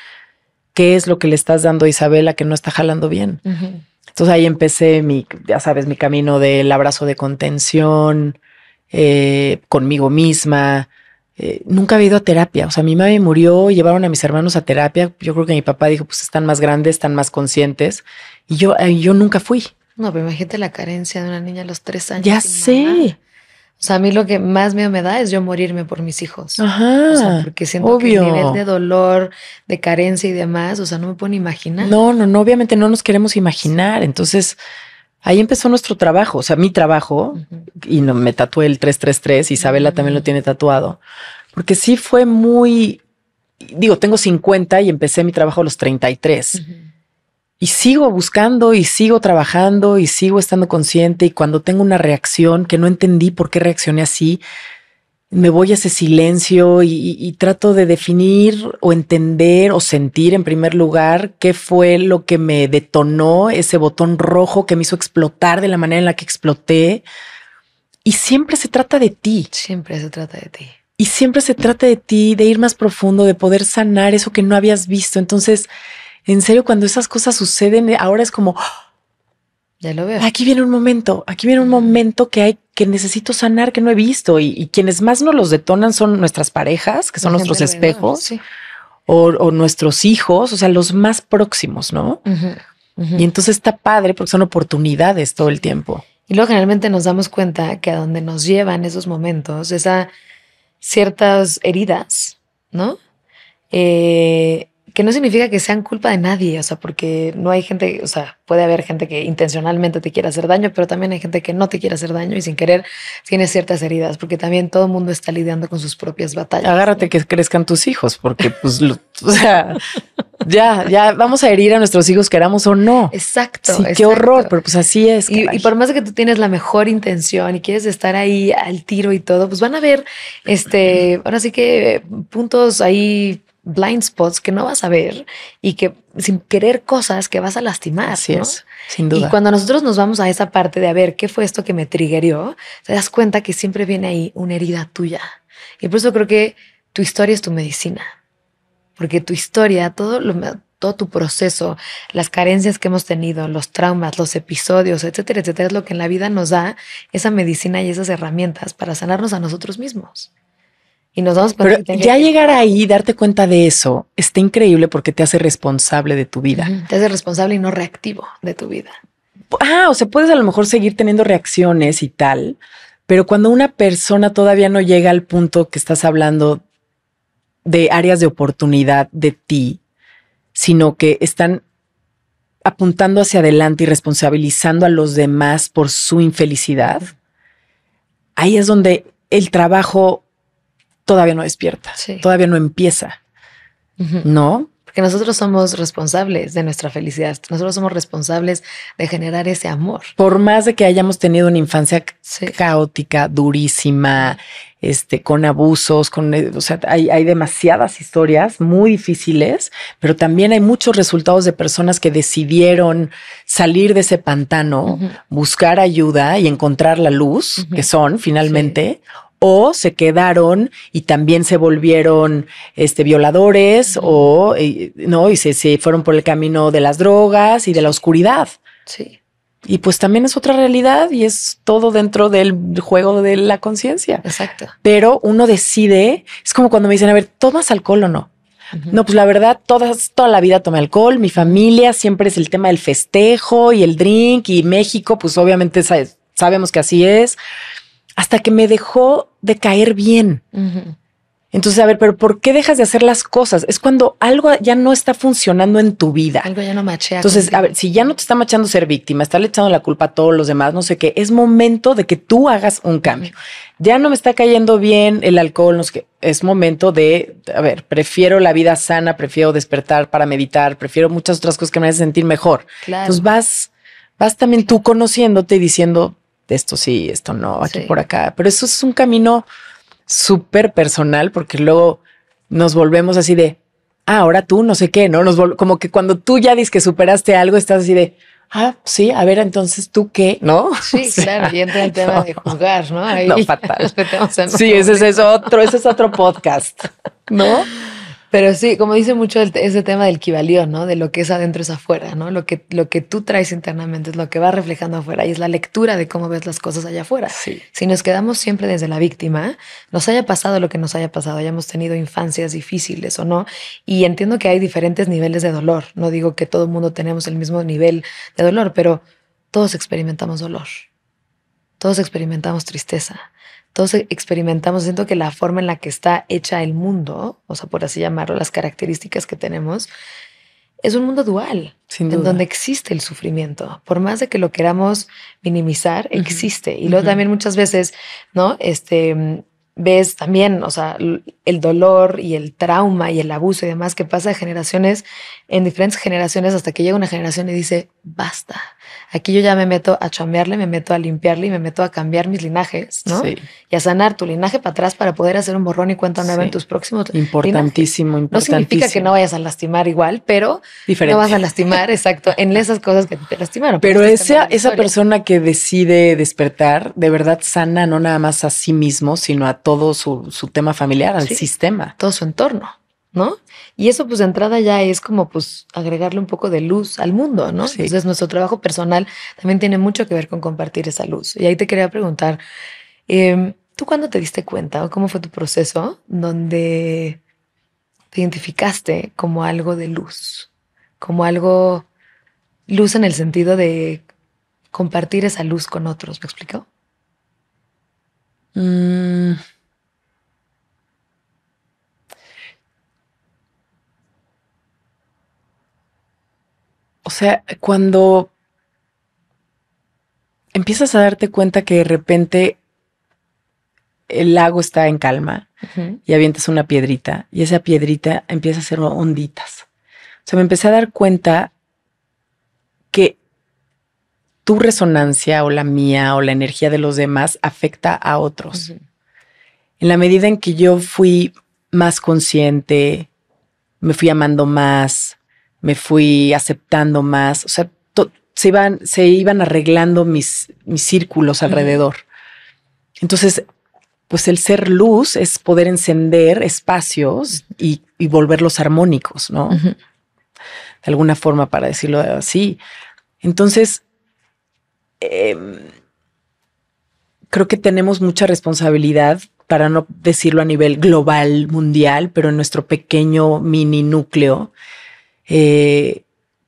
qué es lo que le estás dando a Isabela que no está jalando bien. Entonces ahí empecé mi, ya sabes, mi camino del abrazo de contención, eh, conmigo misma, eh, nunca había ido a terapia. O sea, mi madre murió, llevaron a mis hermanos a terapia. Yo creo que mi papá dijo, pues están más grandes, están más conscientes. Y yo, eh, yo nunca fui. No, pero imagínate la carencia de una niña a los tres años. Ya sé. O sea, a mí lo que más miedo me da es yo morirme por mis hijos. Ajá. O porque siento obvio. que el nivel de dolor, de carencia y demás, o sea, no me puedo ni imaginar. No, no, no, obviamente no nos queremos imaginar. Entonces, Ahí empezó nuestro trabajo, o sea, mi trabajo, y no, me tatué el 333, Isabela mm. también lo tiene tatuado, porque sí fue muy, digo, tengo 50 y empecé mi trabajo a los 33. Y sigo buscando y sigo trabajando y sigo estando consciente y cuando tengo una reacción que no entendí por qué reaccioné así, me voy a ese silencio y, trato de definir o entender o sentir en primer lugar qué fue lo que me detonó ese botón rojo que me hizo explotar de la manera en la que exploté. Y siempre se trata de ti. Siempre se trata de ti. Y siempre se trata de ti, de ir más profundo, de poder sanar eso que no habías visto. Entonces, en serio, cuando esas cosas suceden, ahora es como... Ya lo veo. Aquí viene un momento, aquí viene un mm. momento que hay que necesito sanar que no he visto y, quienes más nos los detonan son nuestras parejas, que son nuestros espejos, o, nuestros hijos, o sea, los más próximos, ¿no? Y entonces está padre porque son oportunidades todo el tiempo. Y luego generalmente nos damos cuenta que a donde nos llevan esos momentos, esas ciertas heridas, ¿no? Eh, que no significa que sean culpa de nadie, o sea, porque no hay gente, o sea, puede haber gente que intencionalmente te quiera hacer daño, pero también hay gente que no te quiera hacer daño y sin querer tiene ciertas heridas, porque también todo el mundo está lidiando con sus propias batallas. Agárrate que crezcan tus hijos, porque pues, sea, ya, ya vamos a herir a nuestros hijos, queramos o no. Exacto. qué horror, pero pues así es. Y, y, por más que tú tienes la mejor intención y quieres estar ahí al tiro y todo, pues van a ver, este, ahora sí que eh, puntos ahí blind spots que no vas a ver y que sin querer cosas que vas a lastimar. Así es, sin duda. Y cuando nosotros nos vamos a esa parte de a ver qué fue esto que me triggerió, te das cuenta que siempre viene ahí una herida tuya. Y por eso creo que tu historia es tu medicina. Porque tu historia, todo lo, todo tu proceso, las carencias que hemos tenido, los traumas, los episodios, etcétera, etcétera, es lo que en la vida nos da esa medicina y esas herramientas para sanarnos a nosotros mismos. Y nos vamos. Pero ya llegar ahí, darte cuenta de eso, está increíble porque te hace responsable de tu vida. Te hace responsable y no reactivo de tu vida. Ah, o sea, puedes a lo mejor seguir teniendo reacciones y tal, pero cuando una persona todavía no llega al punto que estás hablando de áreas de oportunidad de ti, sino que están apuntando hacia adelante y responsabilizando a los demás por su infelicidad, ahí es donde el trabajo todavía no despierta, todavía no empieza, ¿no? Porque nosotros somos responsables de nuestra felicidad, nosotros somos responsables de generar ese amor. Por más de que hayamos tenido una infancia caótica, durísima, este, con abusos, con, eh, o sea, hay, demasiadas historias muy difíciles, pero también hay muchos resultados de personas que decidieron salir de ese pantano, buscar ayuda y encontrar la luz, que son finalmente, o se quedaron y también se volvieron este, violadores o eh, no y se, fueron por el camino de las drogas y de la oscuridad. Sí. Y pues también es otra realidad y es todo dentro del juego de la conciencia. Exacto. Pero uno decide, es como cuando me dicen, a ver, ¿tomas alcohol o no? No, pues la verdad, todas, toda la vida tomé alcohol, mi familia siempre es el tema del festejo y el drink y México, pues obviamente sabemos que así es hasta que me dejó de caer bien. Entonces, a ver, pero ¿por qué dejas de hacer las cosas? Es cuando algo ya no está funcionando en tu vida. Algo ya no machea. Entonces, a ver, si ya no te está machando ser víctima, está echando la culpa a todos los demás, no sé qué, es momento de que tú hagas un cambio. Ya no me está cayendo bien el alcohol, no sé Es momento de, a ver, prefiero la vida sana, prefiero despertar para meditar, prefiero muchas otras cosas que me hacen sentir mejor. Claro. Entonces vas, vas también tú conociéndote y diciendo, esto sí, esto no, aquí por acá. Pero eso es un camino súper personal porque luego nos volvemos así de, ah, ahora tú, no sé qué, ¿no? Nos como que cuando tú ya dices que superaste algo, estás así de, ah, sí, a ver, entonces tú qué, ¿no? Sí, claro, y entra el tema de juzgar ¿no? no, fatal. sí, ese es otro, ese es otro podcast, ¿no? Pero sí, como dice mucho ese tema del equivalión, ¿no? De lo que es adentro es afuera, ¿no? Lo que, lo que tú traes internamente es lo que va reflejando afuera y es la lectura de cómo ves las cosas allá afuera. Si nos quedamos siempre desde la víctima, nos haya pasado lo que nos haya pasado, hayamos tenido infancias difíciles o no, y entiendo que hay diferentes niveles de dolor. No digo que todo el mundo tenemos el mismo nivel de dolor, pero todos experimentamos dolor. Todos experimentamos tristeza todos experimentamos, siento que la forma en la que está hecha el mundo, o sea, por así llamarlo, las características que tenemos, es un mundo dual, en donde existe el sufrimiento. Por más de que lo queramos minimizar, existe. Y luego también muchas veces, ¿no? Este, ves también, o sea, el dolor y el trauma y el abuso y demás que pasa de generaciones en diferentes generaciones hasta que llega una generación y dice, basta, aquí yo ya me meto a chamearle, me meto a limpiarle y me meto a cambiar mis linajes, ¿no? Y a sanar tu linaje para atrás para poder hacer un borrón y cuenta nueva en tus próximos. Importantísimo, importante No significa que no vayas a lastimar igual, pero no vas a lastimar, exacto, en esas cosas que te lastimaron. Pero esa, esa persona que decide despertar, de verdad sana no nada más a sí mismo, sino a todos todo su, tema familiar, al sistema. Todo su entorno, ¿no? Y eso pues de entrada ya es como pues agregarle un poco de luz al mundo, ¿no? Entonces nuestro trabajo personal también tiene mucho que ver con compartir esa luz. Y ahí te quería preguntar, em, ¿tú cuándo te diste cuenta o cómo fue tu proceso donde te identificaste como algo de luz? Como algo luz en el sentido de compartir esa luz con otros, ¿me explico? Mm. O sea, cuando empiezas a darte cuenta que de repente el lago está en calma y avientas una piedrita y esa piedrita empieza a hacer onditas. O sea, me empecé a dar cuenta que tu resonancia o la mía o la energía de los demás afecta a otros. En la medida en que yo fui más consciente, me fui amando más, me fui aceptando más, o sea, se iban, se iban arreglando mis, mis círculos alrededor. Entonces, pues el ser luz es poder encender espacios y, volverlos armónicos, ¿no? De alguna forma, para decirlo así. Entonces, em, creo que tenemos mucha responsabilidad para no decirlo a nivel global, mundial, pero en nuestro pequeño mini núcleo eh,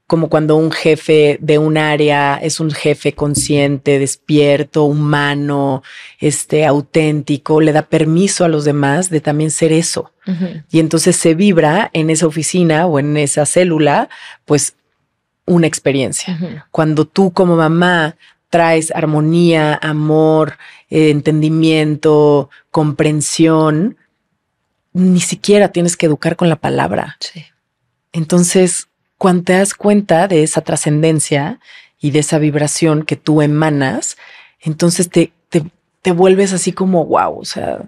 como cuando un jefe de un área es un jefe consciente, despierto, humano, este, auténtico, le da permiso a los demás de también ser eso. Y entonces se vibra en esa oficina o en esa célula, pues una experiencia. Cuando tú como mamá traes armonía, amor, eh, entendimiento, comprensión, ni siquiera tienes que educar con la palabra. Sí entonces, cuando te das cuenta de esa trascendencia y de esa vibración que tú emanas, entonces te, te, te, vuelves así como, wow, o sea,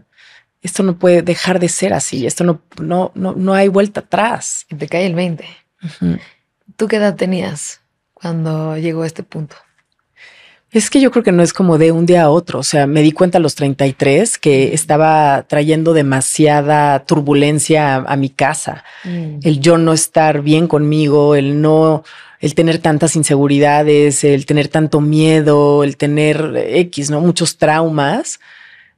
esto no puede dejar de ser así, esto no, no, no, no hay vuelta atrás. Y te cae el 20. ¿Tú qué edad tenías cuando llegó a este punto? Es que yo creo que no es como de un día a otro. O sea, me di cuenta a los 33 que estaba trayendo demasiada turbulencia a, mi casa. Mm. El yo no estar bien conmigo, el no, el tener tantas inseguridades, el tener tanto miedo, el tener X, ¿no? Muchos traumas.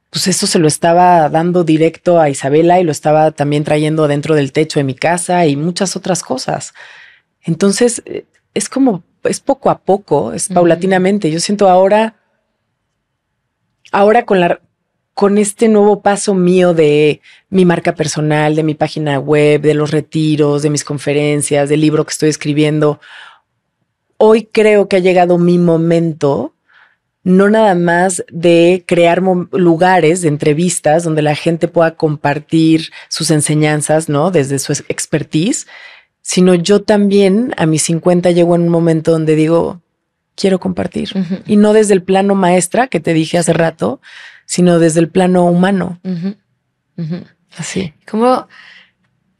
Pues eso se lo estaba dando directo a Isabela y lo estaba también trayendo dentro del techo de mi casa y muchas otras cosas. Entonces, eh, es como es poco a poco, es paulatinamente. Yo siento ahora, ahora con la, con este nuevo paso mío de mi marca personal, de mi página web, de los retiros, de mis conferencias, del libro que estoy escribiendo, hoy creo que ha llegado mi momento, no nada más de crear lugares de entrevistas donde la gente pueda compartir sus enseñanzas, ¿no? Desde su expertise, sino yo también a mis 50 llego en un momento donde digo, quiero compartir. Y no desde el plano maestra que te dije hace rato, sino desde el plano humano. Así. ¿Cómo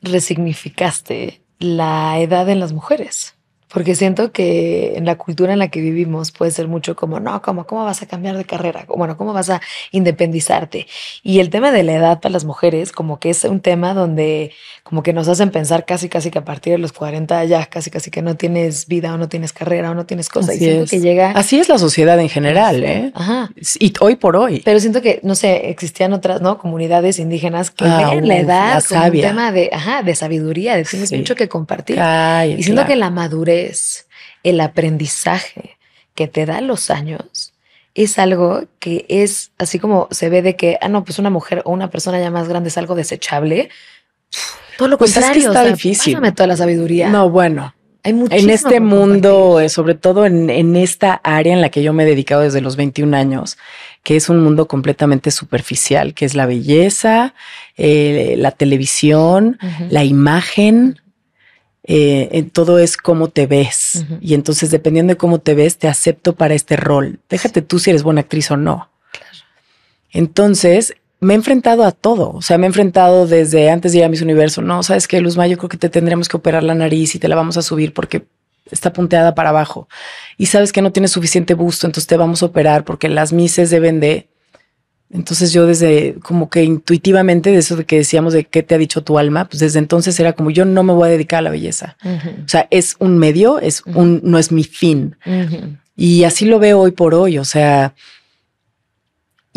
resignificaste la edad en las mujeres? Porque siento que en la cultura en la que vivimos puede ser mucho como, no, ¿cómo, cómo vas a cambiar de carrera? Bueno, ¿cómo vas a independizarte? Y el tema de la edad para las mujeres como que es un tema donde como que nos hacen pensar casi, casi que a partir de los 40 ya casi, casi que no tienes vida o no tienes carrera o no tienes cosas. y siento es. que llega. Así es la sociedad en general, ¿eh? Y hoy por hoy. Pero siento que, no sé, existían otras, ¿no? Comunidades indígenas que ah, la edad un tema de, ajá, de sabiduría, de tienes mucho que compartir. y siento que la madurez, el aprendizaje que te da los años, es algo que es así como se ve de que, ah, no, pues una mujer o una persona ya más grande es algo desechable. Todo lo pues Es que está difícil. Pásame toda la sabiduría. No, bueno. Hay en este mundo, sobre todo en, esta área en la que yo me he dedicado desde los 21 años, que es un mundo completamente superficial, que es la belleza, eh, la televisión, la imagen, eh, todo es cómo te ves. Y entonces, dependiendo de cómo te ves, te acepto para este rol. Déjate tú si eres buena actriz o no. Claro. Entonces, me he enfrentado a todo. O sea, me he enfrentado desde antes de ir a mis universo. No, sabes que Luzma, yo creo que te tendremos que operar la nariz y te la vamos a subir porque está punteada para abajo. Y sabes que no tienes suficiente busto, entonces te vamos a operar porque las mises deben de. Entonces yo desde como que intuitivamente de eso de que decíamos de qué te ha dicho tu alma, pues desde entonces era como yo no me voy a dedicar a la belleza. O sea, es un medio, es un no es mi fin. Y así lo veo hoy por hoy, o sea,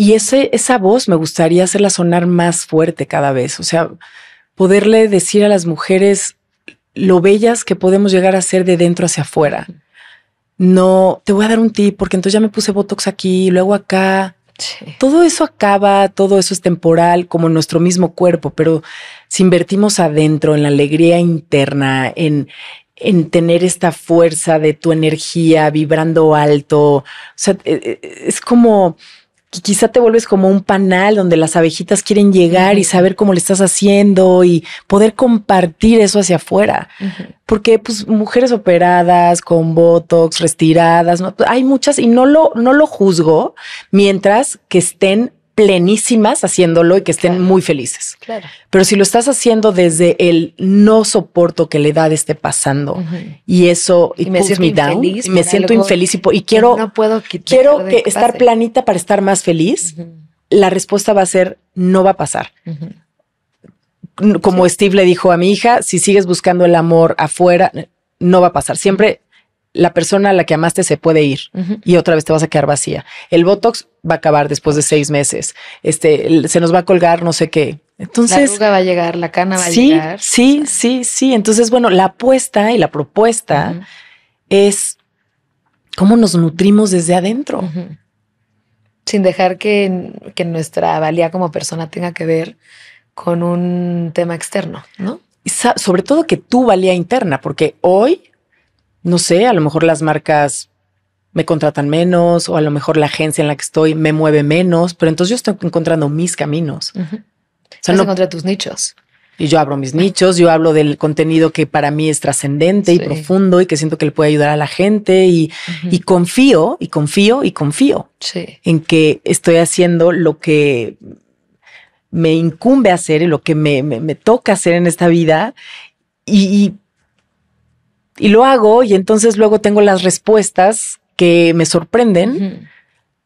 y ese, esa voz me gustaría hacerla sonar más fuerte cada vez, o sea, poderle decir a las mujeres lo bellas que podemos llegar a ser de dentro hacia afuera. No, te voy a dar un tip porque entonces ya me puse Botox aquí, luego acá. Todo eso acaba, todo eso es temporal, como nuestro mismo cuerpo, pero si invertimos adentro, en la alegría interna, en, en tener esta fuerza de tu energía vibrando alto, o sea, e, e, es como quizá te vuelves como un panal donde las abejitas quieren llegar y saber cómo le estás haciendo y poder compartir eso hacia afuera. Porque pues mujeres operadas, con botox, retiradas, hay muchas y no lo, no lo juzgo mientras que estén plenísimas haciéndolo y que estén muy felices. Pero si lo estás haciendo desde el no soporto que la edad esté pasando y eso me siento me down, y me siento infeliz y, quiero quiero estar planita para estar más feliz, la respuesta va a ser no va a pasar. Como Steve le dijo a mi hija, si sigues buscando el amor afuera, no va a pasar. Siempre la persona a la que amaste se puede ir y otra vez te vas a quedar vacía. El Botox va a acabar después de seis meses. Este, se nos va a colgar no sé qué. Entonces. La arruga va a llegar, la cana va a llegar. Sí, sí, sí. Entonces, bueno, la apuesta y la propuesta es cómo nos nutrimos desde adentro. Sin dejar que, nuestra valía como persona tenga que ver con un tema externo, ¿no? sobre todo que tu valía interna, porque hoy no sé, a lo mejor las marcas me contratan menos o a lo mejor la agencia en la que estoy me mueve menos, pero entonces yo estoy encontrando mis caminos. Solo tus nichos. Y yo abro mis nichos, yo hablo del contenido que para mí es trascendente y profundo y que siento que le puede ayudar a la gente y, confío y confío y confío en que estoy haciendo lo que me incumbe hacer y lo que me, toca hacer en esta vida y y lo hago y entonces luego tengo las respuestas que me sorprenden.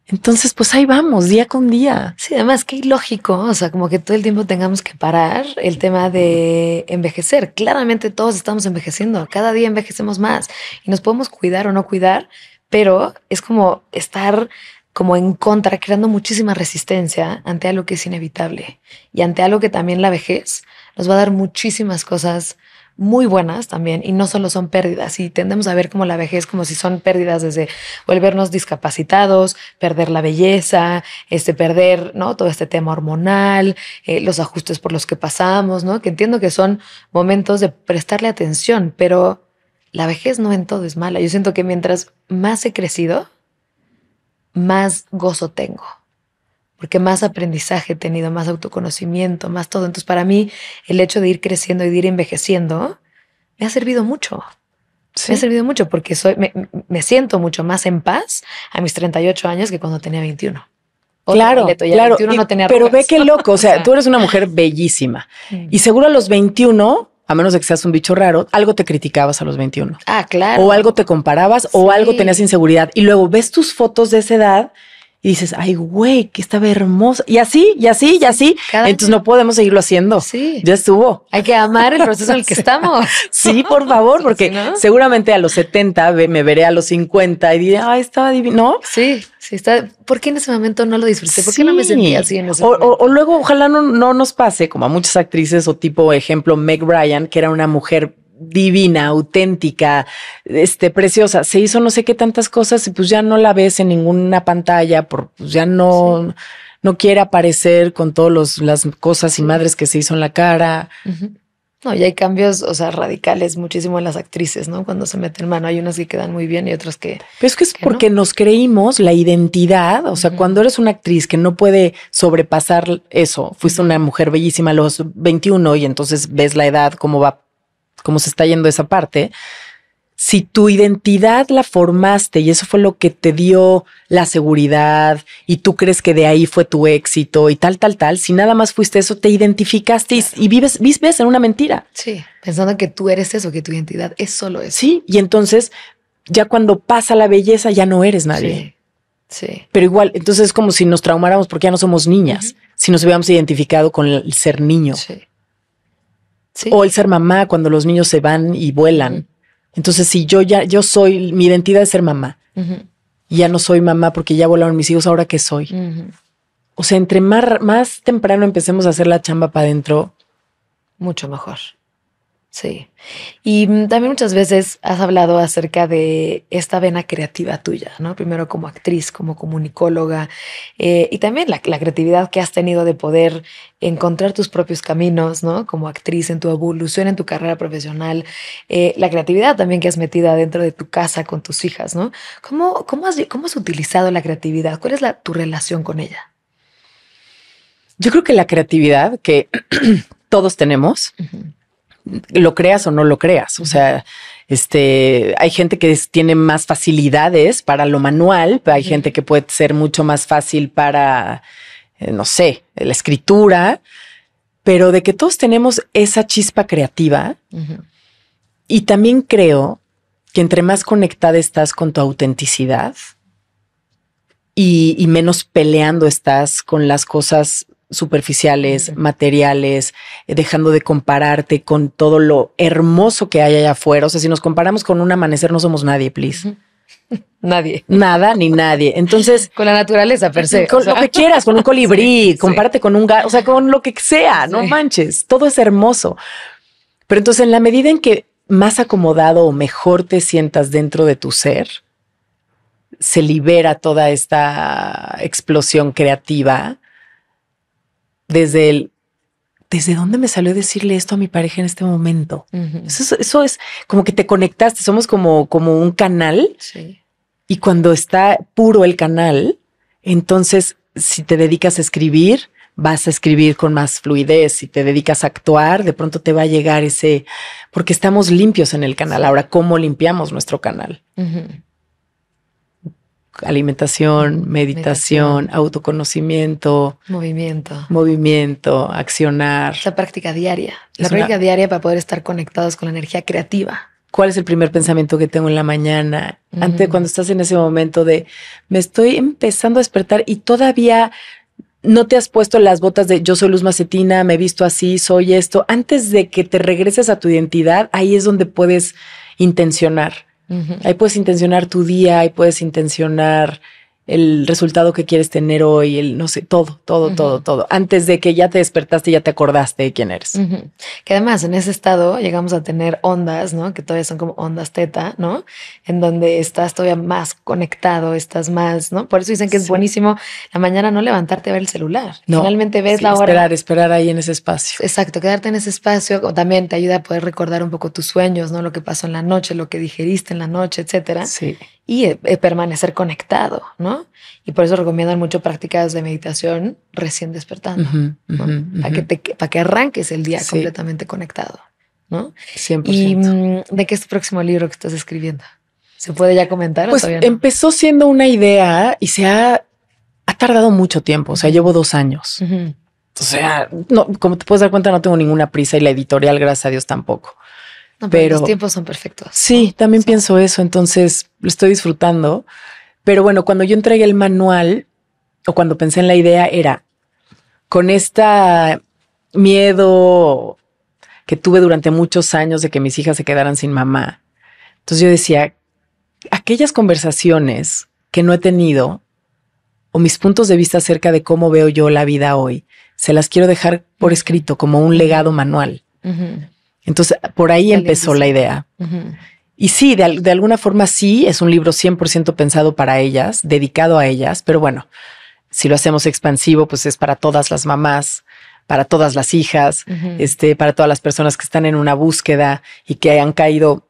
Entonces, pues ahí vamos, día con día. Sí, además, qué ilógico, o sea, como que todo el tiempo tengamos que parar el tema de envejecer. Claramente todos estamos envejeciendo, cada día envejecemos más y nos podemos cuidar o no cuidar, pero es como estar como en contra, creando muchísima resistencia ante algo que es inevitable y ante algo que también la vejez nos va a dar muchísimas cosas muy buenas también y no solo son pérdidas y tendemos a ver como la vejez como si son pérdidas desde volvernos discapacitados, perder la belleza, este perder, todo este tema hormonal, eh, los ajustes por los que pasamos, ¿no? Que entiendo que son momentos de prestarle atención, pero la vejez no en todo es mala. Yo siento que mientras más he crecido, más gozo tengo porque más aprendizaje he tenido, más autoconocimiento, más todo. Entonces, para mí, el hecho de ir creciendo y de ir envejeciendo me ha servido mucho. Me ha servido mucho porque soy, me, siento mucho más en paz a mis 38 años que cuando tenía 21. claro, claro. pero ve qué loco, o sea, tú eres una mujer bellísima y seguro a los 21 a menos de que seas un bicho raro, algo te criticabas a los 21. Ah, claro. O algo te comparabas o algo tenías inseguridad. Y luego ves tus fotos de esa edad y dices, ay, güey, que estaba hermosa. Y así, y así, y así. Entonces no podemos seguirlo haciendo. Sí. Ya estuvo. Hay que amar el proceso en el que estamos. sí, por favor, porque seguramente a los 70 me veré a los 50 y diré, ay, estaba divino. Sí, sí, está. ¿Por qué en ese momento no lo disfruté? ¿Por qué no me sentí así en ese o, O, luego, ojalá no, no nos pase como a muchas actrices o tipo ejemplo Meg Bryan, que era una mujer divina, auténtica, este, preciosa. Se hizo no sé qué tantas cosas y pues ya no la ves en ninguna pantalla, por, pues ya no, no quiere aparecer con todas las cosas y madres que se hizo en la cara. No, y hay cambios, o sea, radicales muchísimo en las actrices, ¿no? Cuando se meten mano, hay unas que quedan muy bien y otras que. Pero es que es porque nos creímos la identidad. O sea, cuando eres una actriz que no puede sobrepasar eso, fuiste una mujer bellísima a los 21 y entonces ves la edad, cómo va cómo se está yendo esa parte, si tu identidad la formaste y eso fue lo que te dio la seguridad y tú crees que de ahí fue tu éxito y tal, tal, tal, si nada más fuiste eso, te identificaste y, vives, vives en una mentira. Sí, pensando que tú eres eso, que tu identidad es solo eso. Sí, y entonces ya cuando pasa la belleza ya no eres nadie. Sí. Pero igual, entonces es como si nos traumáramos porque ya no somos niñas, si nos hubiéramos identificado con el ser niño. Sí. O el ser mamá cuando los niños se van y vuelan. Entonces, si yo ya, yo soy, mi identidad es ser mamá. Ya no soy mamá porque ya volaron mis hijos, ahora que soy. O sea, entre más, más temprano empecemos a hacer la chamba para adentro. Mucho mejor. Sí. Y mm, también muchas veces has hablado acerca de esta vena creativa tuya, ¿no? Primero como actriz, como comunicóloga, eh, y también la, creatividad que has tenido de poder encontrar tus propios caminos, ¿no? Como actriz, en tu evolución, en tu carrera profesional, eh, la creatividad también que has metido dentro de tu casa con tus hijas, ¿no? ¿Cómo, cómo, has, utilizado la creatividad? ¿Cuál es la, tu relación con ella? Yo creo que la creatividad que todos tenemos lo creas o no lo creas. O sea, este, hay gente que tiene más facilidades para lo manual, hay gente que puede ser mucho más fácil para, eh, no sé, la escritura, pero de que todos tenemos esa chispa creativa. Y también creo que entre más conectada estás con tu autenticidad y menos peleando estás con las cosas superficiales, materiales, eh, dejando de compararte con todo lo hermoso que hay allá afuera. O sea, si nos comparamos con un amanecer, no somos nadie, please. Nadie. Nada ni nadie. Entonces. Con la naturaleza, per se. Con lo que quieras, con un colibrí, compárate con un gato, o sea, con lo que sea, no manches. Todo es hermoso. Pero entonces, en la medida en que más acomodado o mejor te sientas dentro de tu ser, se libera toda esta explosión creativa desde el, ¿desde dónde me salió decirle esto a mi pareja en este momento? eso, es como que te conectaste, somos como, como un canal. Y cuando está puro el canal, entonces si te dedicas a escribir, vas a escribir con más fluidez, si te dedicas a actuar, de pronto te va a llegar ese, porque estamos limpios en el canal. Ahora, ¿cómo limpiamos nuestro canal? alimentación, meditación, autoconocimiento, movimiento, movimiento, accionar. La práctica diaria, la práctica diaria para poder estar conectados con la energía creativa. ¿Cuál es el primer pensamiento que tengo en la mañana? Antes cuando estás en ese momento de me estoy empezando a despertar y todavía no te has puesto las botas de yo soy Luz Macetina, me he visto así, soy esto. Antes de que te regreses a tu identidad, ahí es donde puedes intencionar Ahí puedes intencionar tu día, ahí puedes intencionar el resultado que quieres tener hoy, el no sé, todo, todo, todo, todo, antes de que ya te despertaste, ya te acordaste de quién eres. Que además en ese estado llegamos a tener ondas, ¿no? Que todavía son como ondas teta, ¿no? En donde estás todavía más conectado, estás más, ¿no? Por eso dicen que es buenísimo la mañana no levantarte a ver el celular. No. Finalmente ves la hora. Esperar, esperar ahí en ese espacio. Exacto, quedarte en ese espacio también te ayuda a poder recordar un poco tus sueños, ¿no? Lo que pasó en la noche, lo que digeriste en la noche, etcétera. Sí y eh, eh, permanecer conectado, ¿no? Y por eso recomiendan mucho prácticas de meditación recién despertando, para, que para que arranques el día completamente conectado, ¿no? 100%. ¿Y mm, de qué es tu próximo libro que estás escribiendo? ¿Se puede ya comentar? Pues o empezó siendo una idea y se ha, ha, tardado mucho tiempo, o sea, llevo dos años. O sea, no, como te puedes dar cuenta, no tengo ninguna prisa y la editorial, gracias a Dios, tampoco pero, los tiempos son perfectos. Sí, también pienso eso, entonces lo estoy disfrutando. Pero bueno, cuando yo entregué el manual o cuando pensé en la idea era con esta miedo que tuve durante muchos años de que mis hijas se quedaran sin mamá. Entonces yo decía, aquellas conversaciones que no he tenido o mis puntos de vista acerca de cómo veo yo la vida hoy, se las quiero dejar por escrito como un legado manual. Entonces, por ahí empezó la idea. Y sí, de, alguna forma sí, es un libro 100% pensado para ellas, dedicado a ellas, pero bueno, si lo hacemos expansivo, pues es para todas las mamás, para todas las hijas, este, para todas las personas que están en una búsqueda y que han caído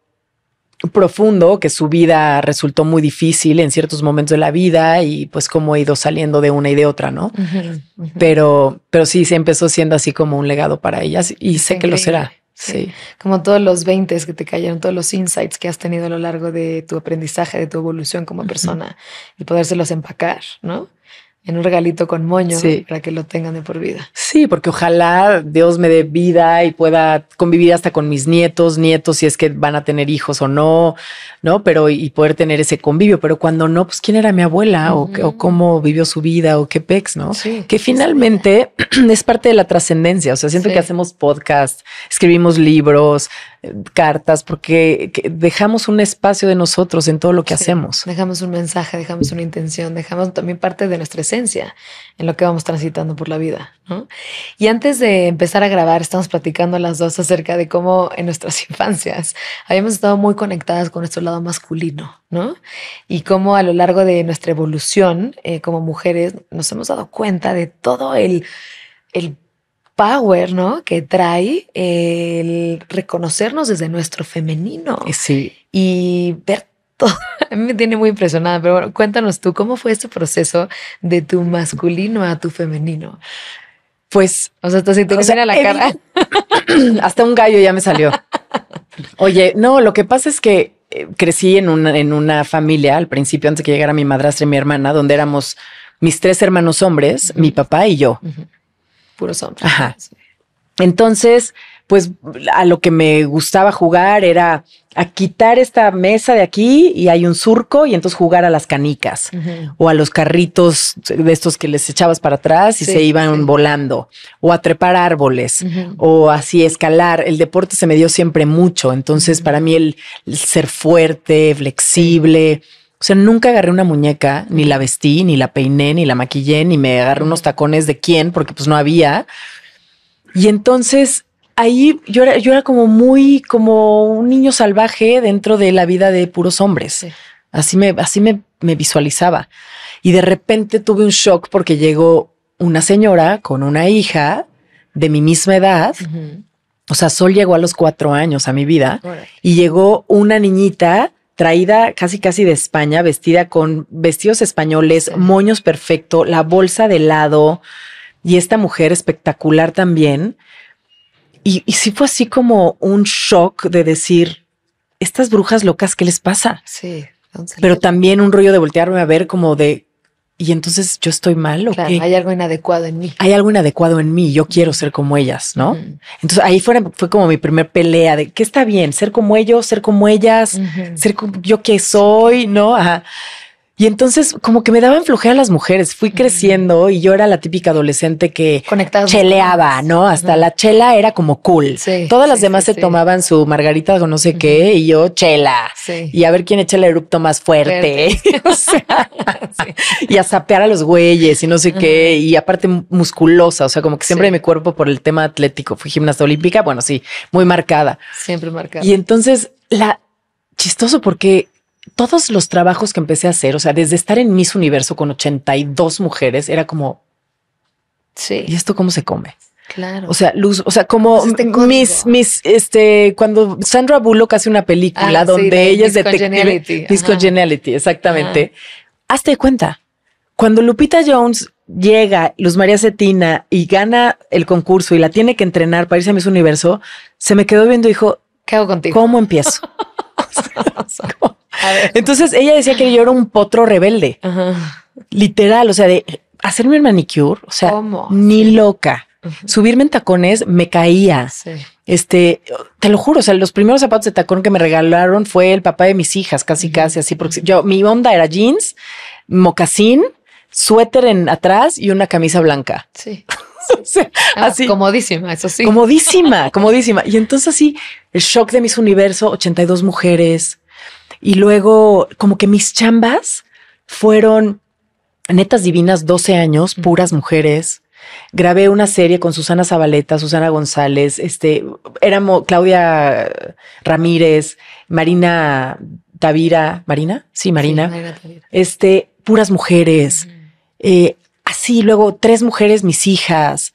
profundo, que su vida resultó muy difícil en ciertos momentos de la vida y pues cómo he ido saliendo de una y de otra, ¿no? Pero, pero sí, se empezó siendo así como un legado para ellas y sé que lo será. Sí. Como todos los 20 que te cayeron, todos los insights que has tenido a lo largo de tu aprendizaje, de tu evolución como persona y podérselos empacar, ¿no? en un regalito con moño para que lo tengan de por vida. Sí, porque ojalá Dios me dé vida y pueda convivir hasta con mis nietos, nietos, si es que van a tener hijos o no, ¿no? Pero y poder tener ese convivio. Pero cuando no, pues quién era mi abuela o, cómo vivió su vida o qué pex, ¿no? Sí, que finalmente es, parte de la trascendencia. O sea, siento que hacemos podcast, escribimos libros, cartas, porque dejamos un espacio de nosotros en todo lo que hacemos. Dejamos un mensaje, dejamos una intención, dejamos también parte de nuestra esencia en lo que vamos transitando por la vida. ¿no? Y antes de empezar a grabar, estamos platicando las dos acerca de cómo en nuestras infancias habíamos estado muy conectadas con nuestro lado masculino, ¿no? Y cómo a lo largo de nuestra evolución eh, como mujeres nos hemos dado cuenta de todo el el power, ¿no? Que trae el reconocernos desde nuestro femenino. Eh, sí. Y ver todo. A mí me tiene muy impresionada, pero cuéntanos tú, ¿cómo fue este proceso de tu masculino a tu femenino? Pues, o sea, hasta la cara. hasta un gallo ya me salió. Oye, no, lo que pasa es que eh, crecí en una, en una familia al principio, antes que llegara mi madrastra y mi hermana, donde éramos mis tres hermanos hombres, mi papá y yo puros hombres. Entonces, pues a lo que me gustaba jugar era a quitar esta mesa de aquí y hay un surco y entonces jugar a las canicas o a los carritos de estos que les echabas para atrás y se iban volando o a trepar árboles o así escalar. El deporte se me dio siempre mucho, entonces para mí el, ser fuerte, flexible. O sea, nunca agarré una muñeca, ni la vestí, ni la peiné, ni la maquillé, ni me agarré unos tacones de quién, porque pues no había. Y entonces ahí yo era, yo era como muy, como un niño salvaje dentro de la vida de puros hombres. Así me, así me, visualizaba. Y de repente tuve un shock porque llegó una señora con una hija de mi misma edad. O sea, Sol llegó a los cuatro años a mi vida y llegó una niñita traída casi casi de España, vestida con vestidos españoles, moños perfecto, la bolsa de lado y esta mujer espectacular también. Y, y sí fue así como un shock de decir, estas brujas locas, ¿qué les pasa? Sí. Pero también un rollo de voltearme a ver como de, y entonces yo estoy mal o Hay algo inadecuado en mí. Hay algo inadecuado en mí. Yo quiero ser como ellas, ¿no? Entonces ahí fue, fue como mi primer pelea de qué está bien, ser como ellos, ser como ellas, ser como yo que soy, ¿no? Ajá. Y entonces como que me daba daban a las mujeres. Fui mm. creciendo y yo era la típica adolescente que cheleaba, ¿no? Hasta la chela era como cool. Todas las demás se tomaban su margarita o no sé qué y yo chela. Y a ver quién echa el erupto más fuerte. y a sapear a los güeyes y no sé qué. Y aparte musculosa, o sea, como que siempre mi cuerpo por el tema atlético. Fui gimnasta olímpica, bueno, sí, muy marcada. Siempre marcada. Y entonces la chistoso porque todos los trabajos que empecé a hacer, o sea, desde estar en Miss Universo con 82 mujeres, era como, sí. ¿Y esto cómo se come? Claro. O sea, luz, o sea, como este mis, mis, este, cuando Sandra Bullock hace una película ah, donde de ella es detective. Geniality, exactamente. Hazte cuenta. Cuando Lupita Jones llega, Luz María Cetina, y gana el concurso y la tiene que entrenar para irse a Miss Universo, se me quedó viendo y dijo, ¿qué hago contigo? ¿Cómo empiezo? Entonces ella decía que yo era un potro rebelde. Literal, o sea, de hacerme el manicure, o sea, ni loca. Subirme en tacones me caía. Este, te lo juro, o sea, los primeros zapatos de tacón que me regalaron fue el papá de mis hijas, casi casi así, porque yo mi onda era jeans, mocasín, suéter en atrás y una camisa blanca. Sí. Ah, así. Comodísima, eso sí. Comodísima, comodísima. Y entonces así, el shock de mis universo, 82 mujeres, y luego, como que mis chambas fueron netas divinas, 12 años, puras mujeres. Grabé una serie con Susana Zabaleta, Susana González, este, éramos Claudia Ramírez, Marina Tavira, Marina, sí, Marina, este, puras mujeres, eh, así, luego tres mujeres, mis hijas.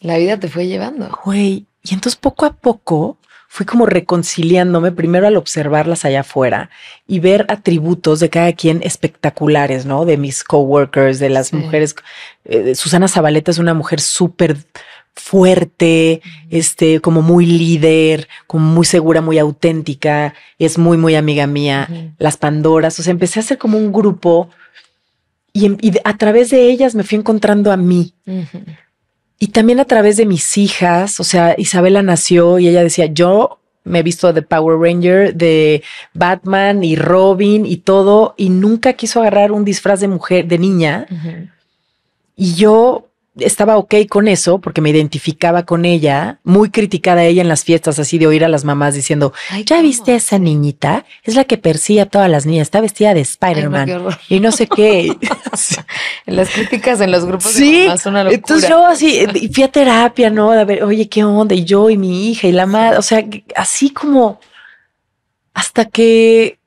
La vida te fue llevando. Güey, y entonces poco a poco fui como reconciliándome primero al observarlas allá afuera y ver atributos de cada quien espectaculares, ¿no? De mis coworkers, de las mujeres. Eh, Susana Zabaleta es una mujer súper fuerte, este, como muy líder, como muy segura, muy auténtica, es muy, muy amiga mía, las Pandoras, o sea, empecé a hacer como un grupo y, em, a través de ellas me fui encontrando a mí. Y también a través de mis hijas, o sea, Isabela nació y ella decía, yo me he visto de Power Ranger, de Batman y Robin y todo, y nunca quiso agarrar un disfraz de mujer, de niña. Y yo estaba ok con eso porque me identificaba con ella, muy criticada ella en las fiestas, así de oír a las mamás diciendo, ¿ya viste a esa niñita? Es la que persigue a todas las niñas, está vestida de Spider-Man y no sé qué. en las críticas en los grupos sí, de mamás una locura. Entonces yo así, fui a terapia, ¿no? A ver, oye, ¿qué onda? Y yo y mi hija y la madre, o sea, así como hasta que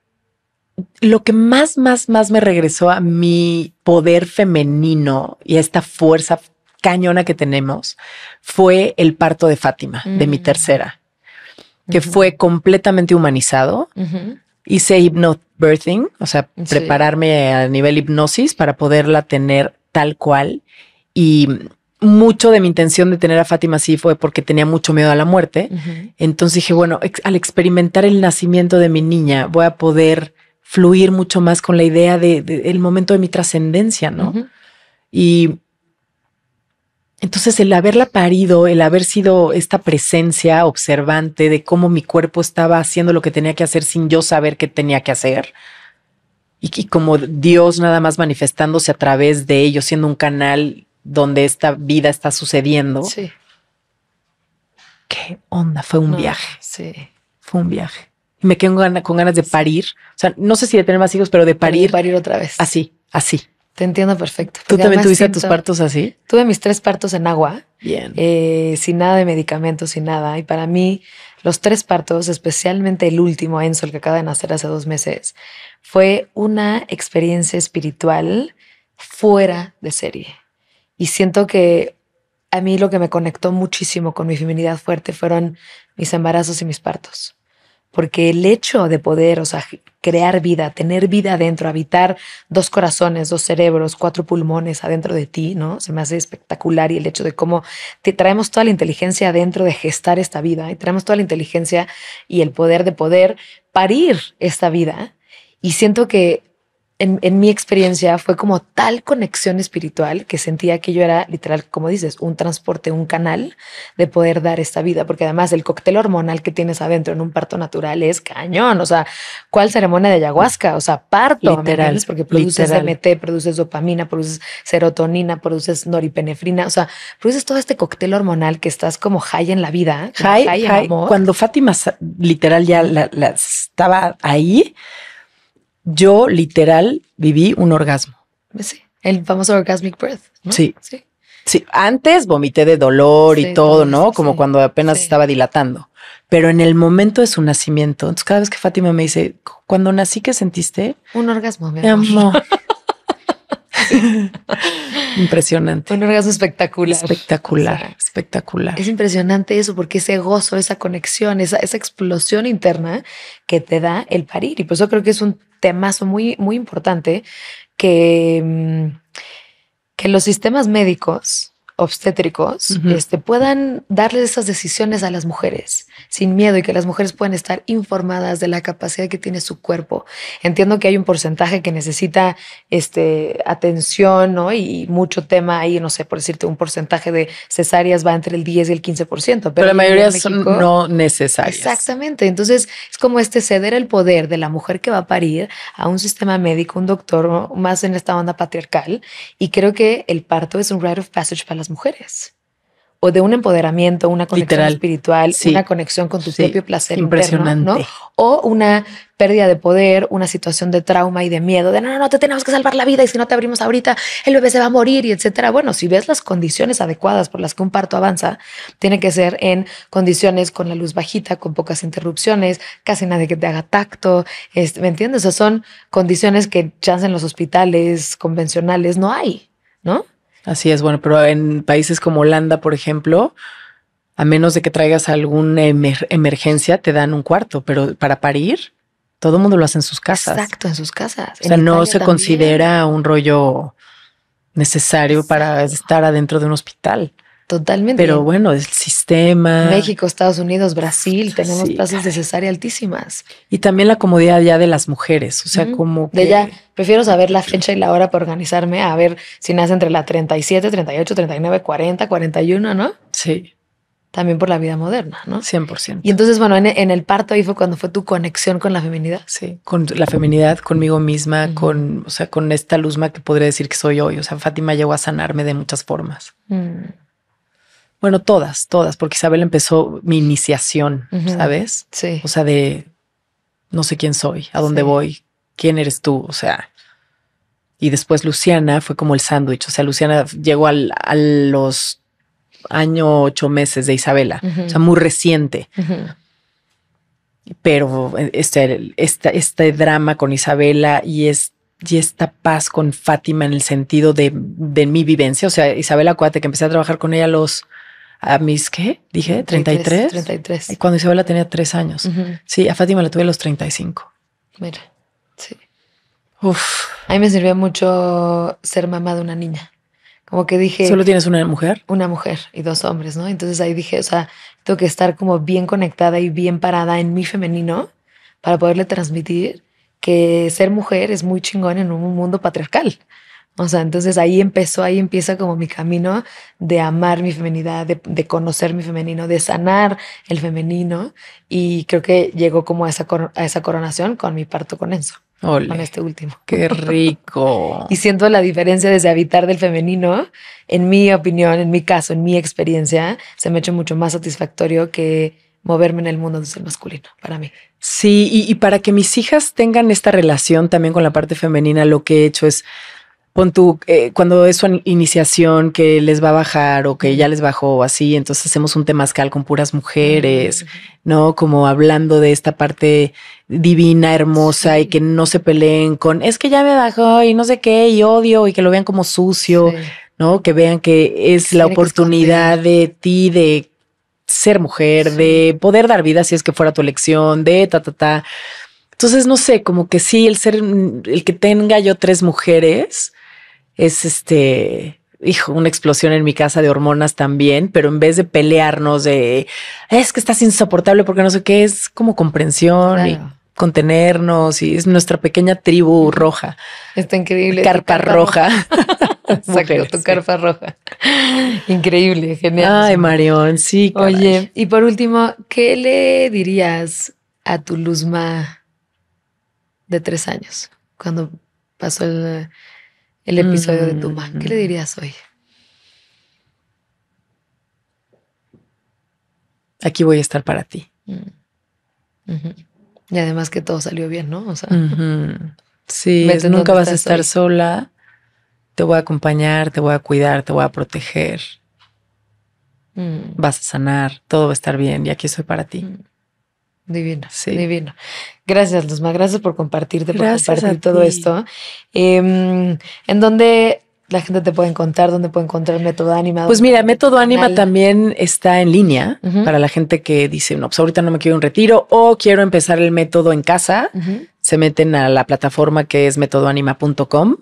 lo que más, más, más me regresó a mi poder femenino y a esta fuerza cañona que tenemos fue el parto de Fátima, de mi mm. tercera, que fue completamente humanizado. Hice hipnobirthing, o sea, prepararme a nivel hipnosis para poderla tener tal cual. Y mucho de mi intención de tener a Fátima así fue porque tenía mucho miedo a la muerte. Entonces dije, bueno, al experimentar el nacimiento de mi niña, voy a poder fluir mucho más con la idea del de, el momento de mi trascendencia, ¿no? Y entonces, el haberla parido, el haber sido esta presencia observante de cómo mi cuerpo estaba haciendo lo que tenía que hacer sin yo saber qué tenía que hacer, y, como Dios nada más manifestándose a través de ello, siendo un canal donde esta vida está sucediendo. Sí. Qué onda, fue un viaje. Sí. Fue un viaje. Y me quedo con, ganas de parir. O sea, no sé si de tener más hijos, pero de parir. De parir otra vez. Así, así. Te entiendo perfecto. ¿Tú también tuviste tus partos así? Tuve mis tres partos en agua. Eh, sin nada de medicamentos, sin nada. Y para mí, los tres partos, especialmente el último, Enzo, el que acaba de nacer hace dos meses, fue una experiencia espiritual fuera de serie. Y siento que a mí lo que me conectó muchísimo con mi feminidad fuerte fueron mis embarazos y mis partos porque el hecho de poder, o sea, crear vida, tener vida adentro, habitar dos corazones, dos cerebros, cuatro pulmones adentro de ti, ¿no? Se me hace espectacular y el hecho de cómo te traemos toda la inteligencia adentro de gestar esta vida y traemos toda la inteligencia y el poder de poder parir esta vida. Y siento que en, mi experiencia fue como tal conexión espiritual que sentía que yo era literal, como dices, un transporte, un canal de poder dar esta vida, porque además el cóctel hormonal que tienes adentro en un parto natural es cañón, o sea, ¿cuál ceremonia de ayahuasca? O sea, parto, literal, porque produces MT, produces dopamina, produces serotonina, produces noripenefrina, o sea, produces todo este cóctel hormonal que estás como high en la vida, high, high, Cuando Fátima literal ya la, estaba ahí, yo literal viví un orgasmo. Pues sí, el famoso orgasmic breath. Sí. sí. Sí, antes vomité de dolor y todo, ¿no? Como cuando apenas estaba dilatando. Pero en el momento de su nacimiento, entonces cada vez que Fátima me dice, cuando nací, ¿qué sentiste? Un orgasmo, mi amor. impresionante. Un orgasmo espectacular. Espectacular, espectacular. Es impresionante eso porque ese gozo, esa conexión, esa, explosión interna que te da el parir. Y por eso creo que es un temazo muy, muy importante que, mm, que los sistemas médicos obstétricos este, puedan darles esas decisiones a las mujeres sin miedo y que las mujeres pueden estar informadas de la capacidad que tiene su cuerpo. Entiendo que hay un porcentaje que necesita este, atención ¿no? y mucho tema ahí, no sé, por decirte, un porcentaje de cesáreas va entre el 10 y el 15%. Pero, pero la mayoría son no necesarias. Exactamente. Entonces es como este ceder el poder de la mujer que va a parir a un sistema médico, un doctor, más en esta onda patriarcal. Y creo que el parto es un rite of passage para las mujeres o de un empoderamiento, una conexión espiritual, una conexión con tu propio placer Impresionante. Interno, O una pérdida de poder, una situación de trauma y de miedo, de no, no, no, te tenemos que salvar la vida y si no te abrimos ahorita, el bebé se va a morir y etcétera. Bueno, si ves las condiciones adecuadas por las que un parto avanza, tiene que ser en condiciones con la luz bajita, con pocas interrupciones, casi nadie que te haga tacto, ¿me entiendes? O sea, son condiciones que chance en los hospitales convencionales no hay, ¿no? Así es, bueno, pero en países como Holanda, por ejemplo, a menos de que traigas alguna emergencia, te dan un cuarto, pero para parir, todo el mundo lo hace en sus casas. Exacto, en sus casas. O sea, no se considera un rollo necesario para estar adentro de un hospital. Totalmente. Pero bueno, el sistema. México, Estados Unidos, Brasil, tenemos plazas tasas altísimas. Y también la comodidad ya de las mujeres, o sea, como... Que... De ya, prefiero saber la fecha y la hora para organizarme, a ver si nace entre la 37, 38, 39, 40, 41, ¿no? Sí. También por la vida moderna, ¿no? 100%. Y entonces, bueno, en, el parto ahí fue cuando fue tu conexión con la feminidad. Sí, con la feminidad, conmigo misma, con, o sea, con esta luzma que podría decir que soy hoy. O sea, Fátima llegó a sanarme de muchas formas. Mm. Bueno, todas, todas, porque Isabel empezó mi iniciación, ¿sabes? Sí. O sea, de no sé quién soy, a dónde voy, quién eres tú, o sea. Y después Luciana fue como el sándwich, o sea, Luciana llegó a los año ocho meses de Isabela, o sea, muy reciente. Pero este, este, drama con Isabela y es y esta paz con Fátima en el sentido de, mi vivencia. O sea, Isabela Cuate, que empecé a trabajar con ella los a mis, ¿qué? Dije, 33. 33. Y cuando la tenía tres años. Sí, a Fátima la tuve a los 35. Mira, sí. Uf. A mí me sirvió mucho ser mamá de una niña. Como que dije... ¿Solo tienes una mujer? Una mujer y dos hombres, ¿no? Entonces ahí dije, o sea, tengo que estar como bien conectada y bien parada en mi femenino para poderle transmitir que ser mujer es muy chingón en un mundo patriarcal. O sea, entonces ahí empezó, ahí empieza como mi camino de amar mi feminidad, de, de, conocer mi femenino, de sanar el femenino. Y creo que llegó como a esa, a esa coronación con mi parto con Enzo. con este último. Qué rico. y siento la diferencia desde habitar del femenino, en mi opinión, en mi caso, en mi experiencia, se me ha hecho mucho más satisfactorio que moverme en el mundo desde el masculino para mí. Sí, y, y para que mis hijas tengan esta relación también con la parte femenina, lo que he hecho es con tu, eh, cuando es su iniciación que les va a bajar o que ya les bajó así, entonces hacemos un temazcal con puras mujeres, mm, ¿no? Como hablando de esta parte divina, hermosa y que no se peleen con, es que ya me bajó y no sé qué, y odio y que lo vean como sucio, ¿no? Que vean que es la oportunidad de ti, de ser mujer, de poder dar vida si es que fuera tu elección, de ta, ta, ta. Entonces, no sé, como que sí, el ser, el que tenga yo tres mujeres, es este, hijo, una explosión en mi casa de hormonas también, pero en vez de pelearnos de, es que estás insoportable porque no sé qué, es como comprensión y contenernos y es nuestra pequeña tribu roja. Está increíble. Carpa, roja. Exacto, tu carpa roja. Increíble, genial. Ay, Marión, sí. Oye, y por último, ¿qué le dirías a tu Luzma de tres años cuando pasó el el episodio de tu mamá, ¿Qué le mm. dirías hoy? Aquí voy a estar para ti. Mm. Y además que todo salió bien, ¿no? O sea, sí, nunca vas a estar sola. Te voy a acompañar, te voy a cuidar, te voy a proteger. Mm. Vas a sanar, todo va a estar bien y aquí soy para ti. Divino, sí. divino. Gracias, Luzma. Gracias por compartirte, compartir todo esto. Em, ¿En dónde la gente te puede encontrar? ¿Dónde puede encontrar el Método Ánima? Pues mira, Método Anima también está en línea para la gente que dice, no, pues ahorita no me quiero un retiro o quiero empezar el método en casa. Se meten a la plataforma que es métodoanima.com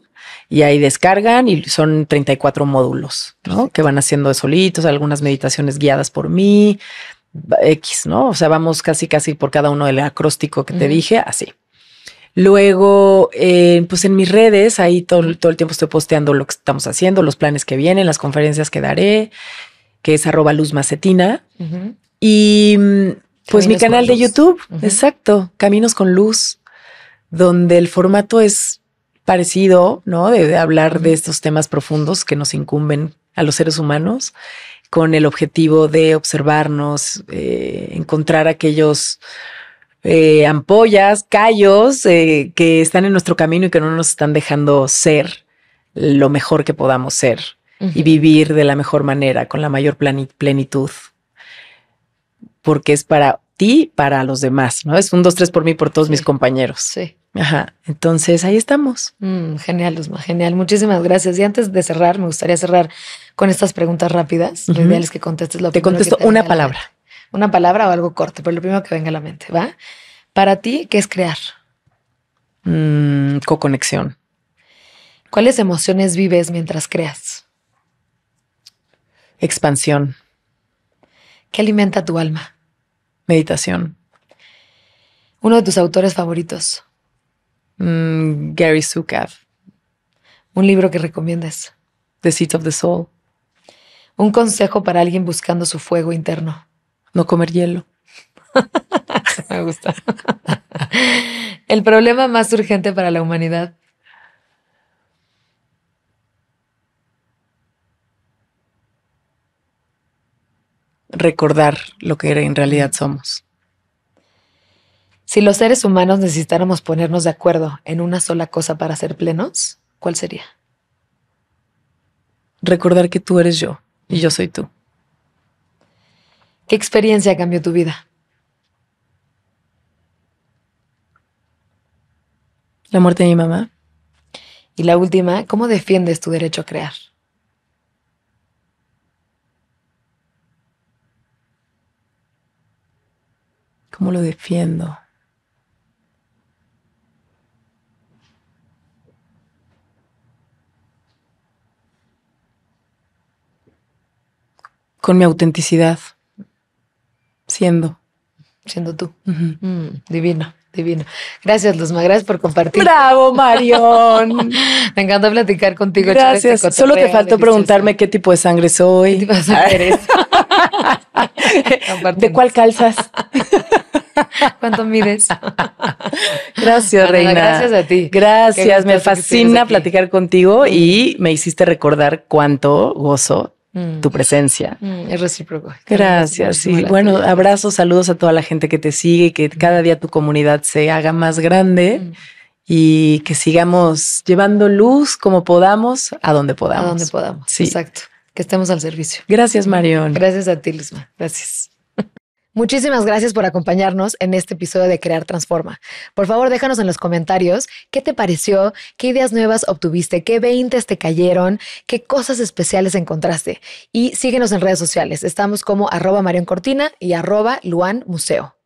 y ahí descargan y son 34 módulos, ¿no? Que van haciendo de solitos, algunas meditaciones guiadas por mí, X, ¿no? O sea, vamos casi, casi por cada uno del acróstico que te dije, así. Luego, eh, pues en mis redes, ahí todo, el tiempo estoy posteando lo que estamos haciendo, los planes que vienen, las conferencias que daré, que es arroba luz macetina. Y mm, pues mi canal de YouTube, exacto, Caminos con Luz, donde el formato es parecido, ¿no? de hablar de estos temas profundos que nos incumben a los seres humanos con el objetivo de observarnos, eh, encontrar aquellos eh, ampollas, callos eh, que están en nuestro camino y que no nos están dejando ser lo mejor que podamos ser y vivir de la mejor manera, con la mayor plenitud, porque es para ti, para los demás, ¿no? Es un, dos, tres por mí, por todos mis compañeros. Sí. Ajá, entonces ahí estamos. Mm, genial, Luzma, genial. Muchísimas gracias. Y antes de cerrar, me gustaría cerrar con estas preguntas rápidas. Lo ideal es que contestes lo Te contesto una palabra. Una palabra o algo corto, pero lo primero que venga a la mente, ¿va? Para ti, ¿qué es crear? Mm, coconexión. ¿Cuáles emociones vives mientras creas? Expansión. ¿Qué alimenta tu alma? Meditación. Uno de tus autores favoritos. Mm, Gary Zukav. Un libro que recomiendas. The Seat of the Soul. Un consejo para alguien buscando su fuego interno. No comer hielo. Me gusta. El problema más urgente para la humanidad. Recordar lo que en realidad somos. Si los seres humanos necesitáramos ponernos de acuerdo en una sola cosa para ser plenos, ¿cuál sería? Recordar que tú eres yo y yo soy tú. ¿Qué experiencia cambió tu vida? La muerte de mi mamá. Y la última, ¿cómo defiendes tu derecho a crear? ¿Cómo lo defiendo? con mi autenticidad, siendo. Siendo tú. Mm, divino, divino. Gracias, Luzma. Gracias por compartir. Bravo, Marión. Me encanta platicar contigo. Gracias. Este Solo te faltó preguntarme qué tipo de sangre soy. de cuál calzas? ¿Cuánto mides? Gracias, Reina. gracias a ti. Gracias, me fascina platicar contigo y me hiciste recordar cuánto gozo Mm. tu presencia. Mm, es recíproco. Gracias. Y bueno, abrazos, saludos a toda la gente que te sigue, que mm. cada día tu comunidad se haga más grande y que sigamos llevando luz como podamos, a donde podamos. A donde podamos. Sí. Exacto. Que estemos al servicio. Gracias, Marion. Gracias a ti, Luzma. Gracias. Muchísimas gracias por acompañarnos en este episodio de Crear Transforma. Por favor, déjanos en los comentarios qué te pareció, qué ideas nuevas obtuviste, qué veintes te cayeron, qué cosas especiales encontraste. Y síguenos en redes sociales. Estamos como arroba Marion Cortina y arroba Luan Museo.